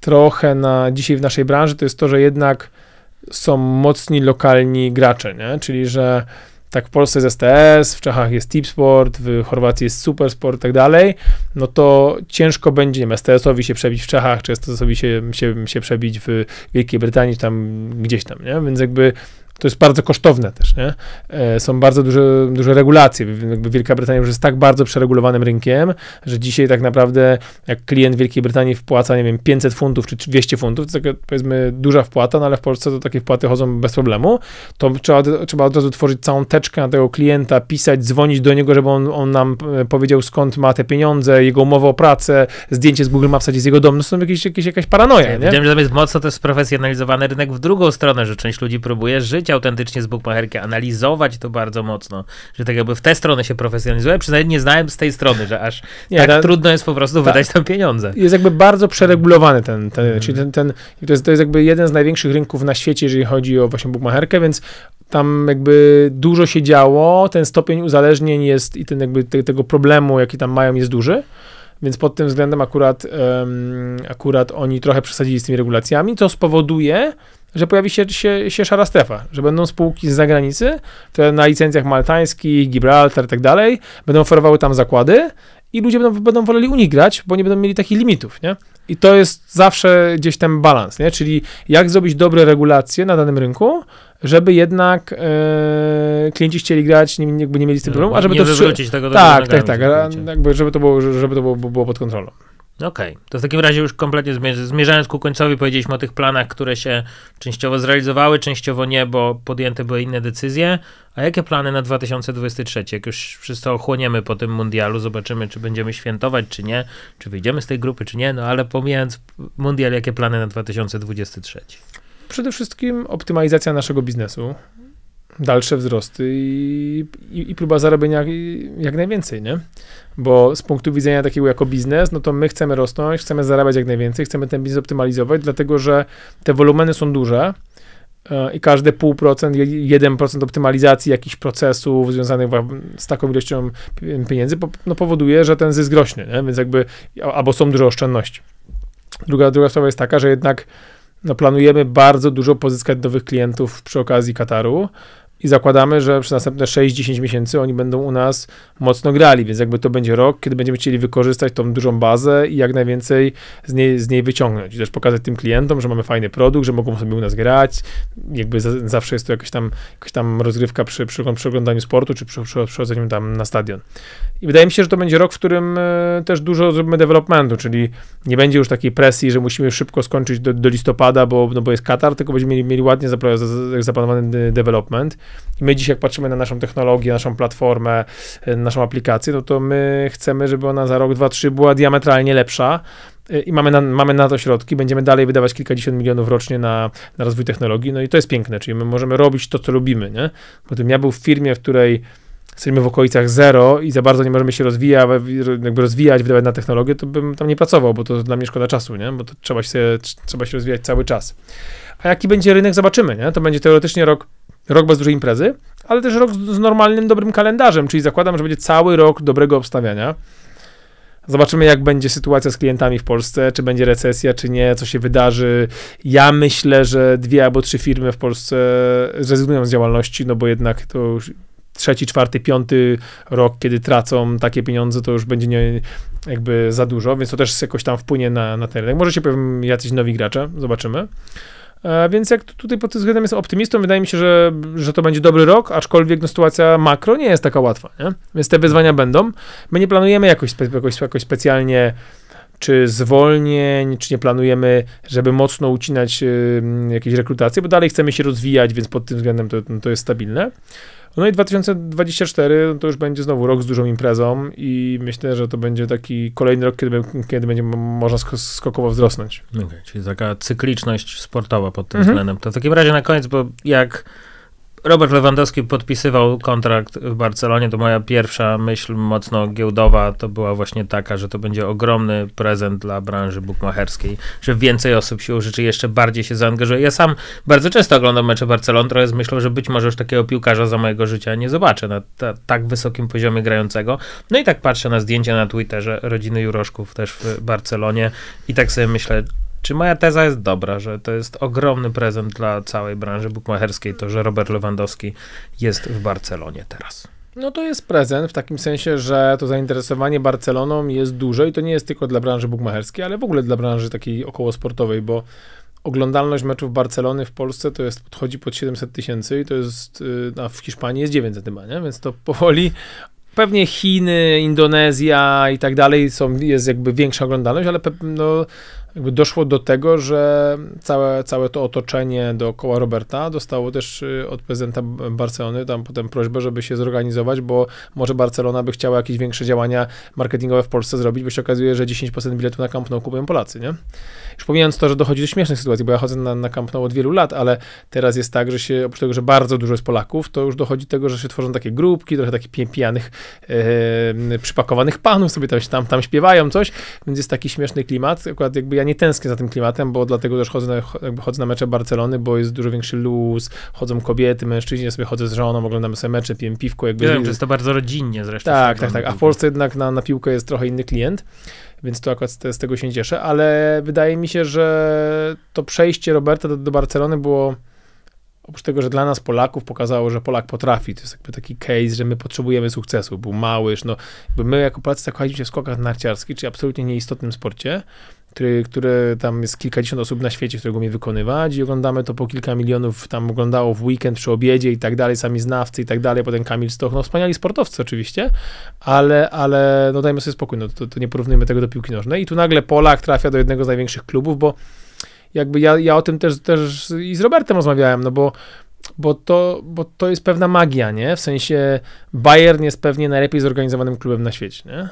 trochę na, dzisiaj w naszej branży, to jest to, że jednak są mocni lokalni gracze, nie? czyli że tak w Polsce jest STS, w Czechach jest Tipsport, w Chorwacji jest Supersport i tak dalej, no to ciężko będzie, nie STS-owi się przebić w Czechach, czy STS-owi się, się, się przebić w Wielkiej Brytanii, tam gdzieś tam, nie? Więc jakby to jest bardzo kosztowne też, nie? E, są bardzo duże, duże regulacje. Wielka Brytania już jest tak bardzo przeregulowanym rynkiem, że dzisiaj tak naprawdę jak klient Wielkiej Brytanii wpłaca, nie wiem, 500 funtów czy 200 funtów, to taka, powiedzmy duża wpłata, no ale w Polsce to takie wpłaty chodzą bez problemu, to trzeba, trzeba od razu tworzyć całą teczkę na tego klienta, pisać, dzwonić do niego, żeby on, on nam e, powiedział skąd ma te pieniądze, jego umowę o pracę, zdjęcie z Google Maps gdzie z jego domu, no są jakieś, jakieś, jakaś paranoja, nie? Wiem, że tam jest mocno też sprofesjonalizowany rynek w drugą stronę, że część ludzi próbuje żyć autentycznie z bookmacherki, analizować to bardzo mocno, że tak jakby w tę stronę się profesjonalizuje. Przynajmniej nie znałem z tej strony, że aż nie, tak ta, trudno jest po prostu ta, wydać tam pieniądze. Jest jakby bardzo przeregulowany ten, ten mhm. czyli ten, ten to, jest, to jest jakby jeden z największych rynków na świecie, jeżeli chodzi o właśnie bookmacherkę, więc tam jakby dużo się działo, ten stopień uzależnień jest i ten jakby te, tego problemu, jaki tam mają jest duży. Więc pod tym względem akurat, um, akurat oni trochę przesadzili z tymi regulacjami, co spowoduje, że pojawi się, się, się szara strefa, że będą spółki z zagranicy, które na licencjach maltańskich, Gibraltar i tak dalej, będą oferowały tam zakłady i ludzie będą, będą woleli u nich grać, bo nie będą mieli takich limitów, nie? I to jest zawsze gdzieś ten balans, nie? Czyli jak zrobić dobre regulacje na danym rynku, żeby jednak e, klienci chcieli grać, nie, jakby nie mieli z tym mhm. problemu, a żeby nie to... Nie tego do Tak, tak, tak, jakby żeby to, było, żeby to było, było pod kontrolą. Okej, okay. to w takim razie już kompletnie zmierzając ku końcowi, powiedzieliśmy o tych planach, które się częściowo zrealizowały, częściowo nie, bo podjęte były inne decyzje. A jakie plany na 2023? Jak już wszyscy ochłoniemy po tym mundialu, zobaczymy, czy będziemy świętować, czy nie, czy wyjdziemy z tej grupy, czy nie, no ale pomijając mundial, jakie plany na 2023? Przede wszystkim optymalizacja naszego biznesu dalsze wzrosty i, i, i próba zarobienia jak, jak najwięcej, nie? Bo z punktu widzenia takiego jako biznes, no to my chcemy rosnąć, chcemy zarabiać jak najwięcej, chcemy ten biznes optymalizować, dlatego że te wolumeny są duże e, i każde pół procent, jeden procent optymalizacji jakichś procesów związanych z taką ilością pieniędzy no powoduje, że ten zysk rośnie, nie? więc jakby, albo są duże oszczędności. Druga, druga sprawa jest taka, że jednak no, planujemy bardzo dużo pozyskać nowych klientów przy okazji Kataru, i zakładamy, że przez następne 6-10 miesięcy oni będą u nas mocno grali, więc jakby to będzie rok, kiedy będziemy chcieli wykorzystać tą dużą bazę i jak najwięcej z niej, z niej wyciągnąć. I też pokazać tym klientom, że mamy fajny produkt, że mogą sobie u nas grać, jakby za, zawsze jest to jakaś tam, jakaś tam rozgrywka przy, przy, przy oglądaniu sportu, czy przy, przy przychodzeniu tam na stadion. I wydaje mi się, że to będzie rok, w którym e, też dużo zrobimy developmentu, czyli nie będzie już takiej presji, że musimy szybko skończyć do, do listopada, bo, no bo jest Katar, tylko będziemy mieli, mieli ładnie zaplanowany development. My dzisiaj, jak patrzymy na naszą technologię, naszą platformę, y, naszą aplikację, no to my chcemy, żeby ona za rok, dwa, trzy była diametralnie lepsza y, i mamy na, mamy na to środki, będziemy dalej wydawać kilkadziesiąt milionów rocznie na, na rozwój technologii, no i to jest piękne, czyli my możemy robić to, co lubimy, nie? Bo tym ja był w firmie, w której jesteśmy w okolicach zero i za bardzo nie możemy się rozwijać, jakby rozwijać, wydawać na technologię, to bym tam nie pracował, bo to dla mnie szkoda czasu, nie? Bo to trzeba się, trzeba się rozwijać cały czas. A jaki będzie rynek, zobaczymy, nie? To będzie teoretycznie rok rok bez dużej imprezy, ale też rok z normalnym, dobrym kalendarzem, czyli zakładam, że będzie cały rok dobrego obstawiania. Zobaczymy, jak będzie sytuacja z klientami w Polsce, czy będzie recesja, czy nie, co się wydarzy. Ja myślę, że dwie albo trzy firmy w Polsce zrezygnują z działalności, no bo jednak to już trzeci, czwarty, piąty rok, kiedy tracą takie pieniądze, to już będzie nie, jakby za dużo, więc to też jakoś tam wpłynie na, na ten rynek. Może się pojawią jacyś nowi gracze, zobaczymy. E, więc jak tutaj pod tym względem jestem optymistą, wydaje mi się, że, że to będzie dobry rok, aczkolwiek no, sytuacja makro nie jest taka łatwa, nie? więc te wyzwania będą. My nie planujemy jakoś, spe, jakoś, jakoś specjalnie czy zwolnień, czy nie planujemy, żeby mocno ucinać y, jakieś rekrutacje, bo dalej chcemy się rozwijać, więc pod tym względem to, to jest stabilne. No i 2024 no to już będzie znowu rok z dużą imprezą i myślę, że to będzie taki kolejny rok, kiedy, kiedy będzie można sk skokowo wzrosnąć. Okay, czyli taka cykliczność sportowa pod tym mhm. względem. To w takim razie na koniec, bo jak Robert Lewandowski podpisywał kontrakt w Barcelonie, to moja pierwsza myśl mocno giełdowa to była właśnie taka, że to będzie ogromny prezent dla branży bukmacherskiej, że więcej osób się użyczy, jeszcze bardziej się zaangażuje. Ja sam bardzo często oglądam mecze Barcelony, trochę z myślą, że być może już takiego piłkarza za mojego życia nie zobaczę na ta, tak wysokim poziomie grającego. No i tak patrzę na zdjęcia na Twitterze rodziny Juroszków też w Barcelonie i tak sobie myślę, czy moja teza jest dobra, że to jest ogromny prezent dla całej branży bukmacherskiej, to, że Robert Lewandowski jest w Barcelonie teraz? No to jest prezent w takim sensie, że to zainteresowanie Barceloną jest duże i to nie jest tylko dla branży bukmacherskiej, ale w ogóle dla branży takiej okołosportowej, bo oglądalność meczów Barcelony w Polsce to jest, podchodzi pod 700 tysięcy i to jest, y, a w Hiszpanii jest 900 chyba, nie? więc to powoli Pewnie Chiny, Indonezja i tak dalej są, jest jakby większa oglądalność, ale no, jakby doszło do tego, że całe, całe to otoczenie dookoła Roberta dostało też y, od prezydenta Barcelony tam potem prośbę, żeby się zorganizować, bo może Barcelona by chciała jakieś większe działania marketingowe w Polsce zrobić, bo się okazuje, że 10% biletu na Camp Nou kupują Polacy, nie? Już pomijając to, że dochodzi do śmiesznych sytuacji, bo ja chodzę na, na Camp Nou od wielu lat, ale teraz jest tak, że się, oprócz tego, że bardzo dużo jest Polaków, to już dochodzi do tego, że się tworzą takie grupki, trochę takich pijanych, e, przypakowanych panów sobie tam, tam, tam śpiewają coś, więc jest taki śmieszny klimat, akurat jakby ja nie tęsknię za tym klimatem, bo dlatego też chodzę na, jakby chodzę na mecze Barcelony, bo jest dużo większy luz, chodzą kobiety, mężczyźni, ja sobie chodzę z żoną, oglądamy sobie mecze, piję piwko. Jakby Wiem, że jest to bardzo rodzinnie zresztą. Tak, tak, tak. A w Polsce jednak na, na piłkę jest trochę inny klient więc to akurat z, tego się cieszę, ale wydaje mi się, że to przejście Roberta do, do, Barcelony było oprócz tego, że dla nas Polaków pokazało, że Polak potrafi, to jest jakby taki case, że my potrzebujemy sukcesu, był mały, no my jako Polacy zakochaliśmy się w skokach narciarskich, czyli absolutnie nieistotnym sporcie, który, które tam jest kilkadziesiąt osób na świecie, które umie wykonywać i oglądamy to po kilka milionów, tam oglądało w weekend przy obiedzie i tak dalej, sami znawcy i tak dalej, potem Kamil Stoch, no wspaniali sportowcy oczywiście, ale, ale no dajmy sobie spokój, no to, to nie porównujemy tego do piłki nożnej i tu nagle Polak trafia do jednego z największych klubów, bo jakby ja, ja o tym też, też i z Robertem rozmawiałem, no bo bo to, bo to jest pewna magia, nie? W sensie Bayern jest pewnie najlepiej zorganizowanym klubem na świecie, nie?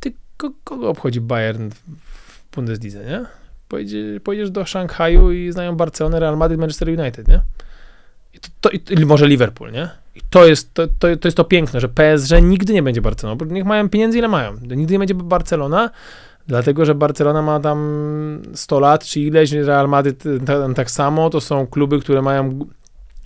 Tylko kogo obchodzi Bayern w Bundeslidze, nie? pojedziesz do Szanghaju i znają Barcelonę, Real Madrid, Manchester United, nie? I to, to i, może Liverpool, nie? I to jest to, to, to, jest to piękne, że PSG nigdy nie będzie Barceloną, bo niech mają pieniędzy ile mają. Nigdy nie będzie Barcelona, dlatego że Barcelona ma tam 100 lat, czy ileś, Real Madrid tak samo, to są kluby, które mają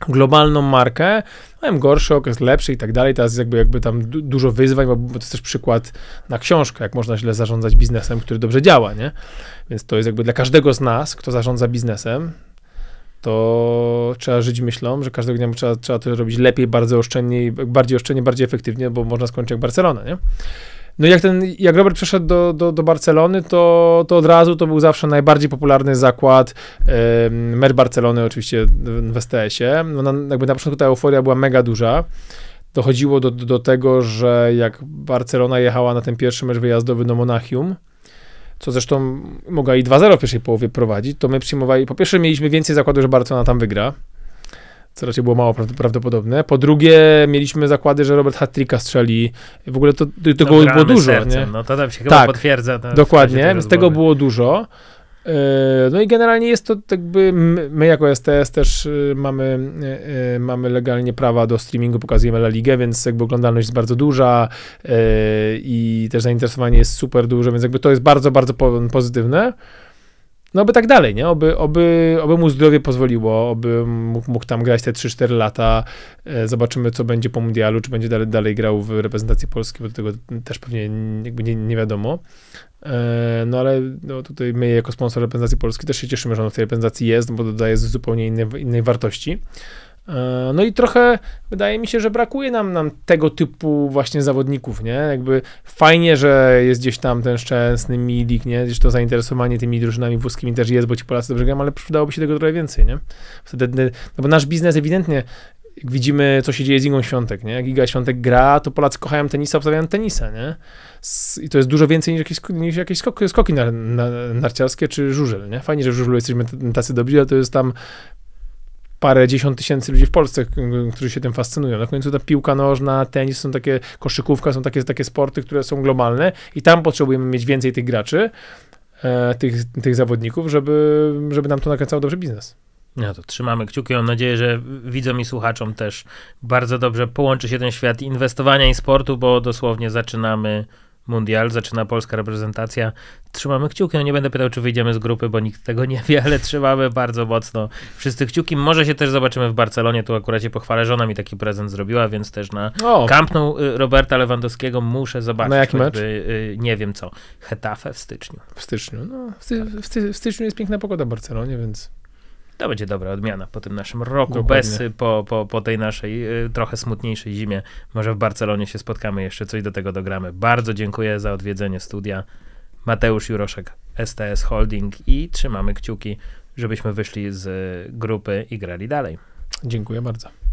globalną markę, mają gorszy okres, lepszy i tak dalej, teraz jest jakby, jakby tam dużo wyzwań, bo, to jest też przykład na książkę, jak można źle zarządzać biznesem, który dobrze działa, nie? Więc to jest jakby dla każdego z nas, kto zarządza biznesem, to trzeba żyć myślą, że każdego dnia trzeba, trzeba to robić lepiej, bardzo oszczędniej, bardziej oszczędnie, bardziej efektywnie, bo można skończyć jak Barcelona, nie? No jak ten, jak Robert przeszedł do, do, do Barcelony, to, to od razu to był zawsze najbardziej popularny zakład. mer Barcelony oczywiście w, w STS-ie. No, na, jakby na początku ta euforia była mega duża. Dochodziło do, do, do tego, że jak Barcelona jechała na ten pierwszy mecz wyjazdowy do Monachium, co zresztą mogła i 2-0 w pierwszej połowie prowadzić, to my przyjmowali, po pierwsze mieliśmy więcej zakładów, że Barcelona tam wygra, co raczej było mało prawdopodobne. Po drugie, mieliśmy zakłady, że Robert Hattricka strzeli. W ogóle to, to, to było, było dużo. nie? No to tam się chyba tak, potwierdza. Dokładnie, z tego było dużo. E, no i generalnie jest to jakby, my jako STS też y, mamy, y, y, mamy legalnie prawa do streamingu, pokazujemy La Ligę, więc jakby oglądalność jest bardzo duża e, i też zainteresowanie jest super duże, więc jakby to jest bardzo, bardzo pozytywne no by tak dalej, nie? Oby, oby, oby mu zdrowie pozwoliło, oby mógł, mógł tam grać te 3-4 lata. E, zobaczymy, co będzie po mundialu, czy będzie dalej, dalej grał w reprezentacji Polski, bo do tego też pewnie jakby nie, nie wiadomo. E, no ale no, tutaj my jako sponsor reprezentacji Polski też się cieszymy, że on w tej reprezentacji jest, bo dodaje zupełnie innej, innej wartości. E, no i trochę wydaje mi się, że brakuje nam, nam tego typu właśnie zawodników, nie? Jakby fajnie, że jest gdzieś tam ten szczęsny Milik, nie? Gdzieś to zainteresowanie tymi drużynami włoskimi też jest, bo ci Polacy dobrze grają, ale przydałoby się tego trochę więcej, nie? Wtedy, no bo nasz biznes ewidentnie jak widzimy, co się dzieje z Igą Świątek, nie? Jak Iga Świątek gra, to Polacy kochają tenisa, obstawiają tenisa, nie? I to jest dużo więcej niż jakieś, niż jakieś skoki, skoki na, narciarskie czy żużel, nie? Fajnie, że w żużlu jesteśmy tacy dobrzy, ale to jest tam parę dziesiąt tysięcy ludzi w Polsce, którzy się tym fascynują. Na końcu ta piłka nożna, tenis, są takie koszykówka, są takie, takie sporty, które są globalne i tam potrzebujemy mieć więcej tych graczy, e, tych, tych zawodników, żeby, żeby nam to nakręcało dobrze biznes. No to trzymamy kciuki. Mam nadzieję, że widzom i słuchaczom też bardzo dobrze połączy się ten świat inwestowania i sportu, bo dosłownie zaczynamy mundial, zaczyna polska reprezentacja. Trzymamy kciuki. No nie będę pytał, czy wyjdziemy z grupy, bo nikt tego nie wie, ale trzymamy bardzo mocno wszyscy kciuki. Może się też zobaczymy w Barcelonie, tu akurat się pochwalę, żona mi taki prezent zrobiła, więc też na kampną y, Roberta Lewandowskiego muszę zobaczyć. Na jaki mecz? Y, nie wiem co. Hetafe w styczniu. W styczniu, no. W, sty w, sty w styczniu jest piękna pogoda w Barcelonie, więc to będzie dobra odmiana po tym naszym roku Dokładnie. bez, po, po, po tej naszej y, trochę smutniejszej zimie. Może w Barcelonie się spotkamy, jeszcze coś do tego dogramy. Bardzo dziękuję za odwiedzenie studia. Mateusz Juroszek, STS Holding i trzymamy kciuki, żebyśmy wyszli z grupy i grali dalej. Dziękuję bardzo.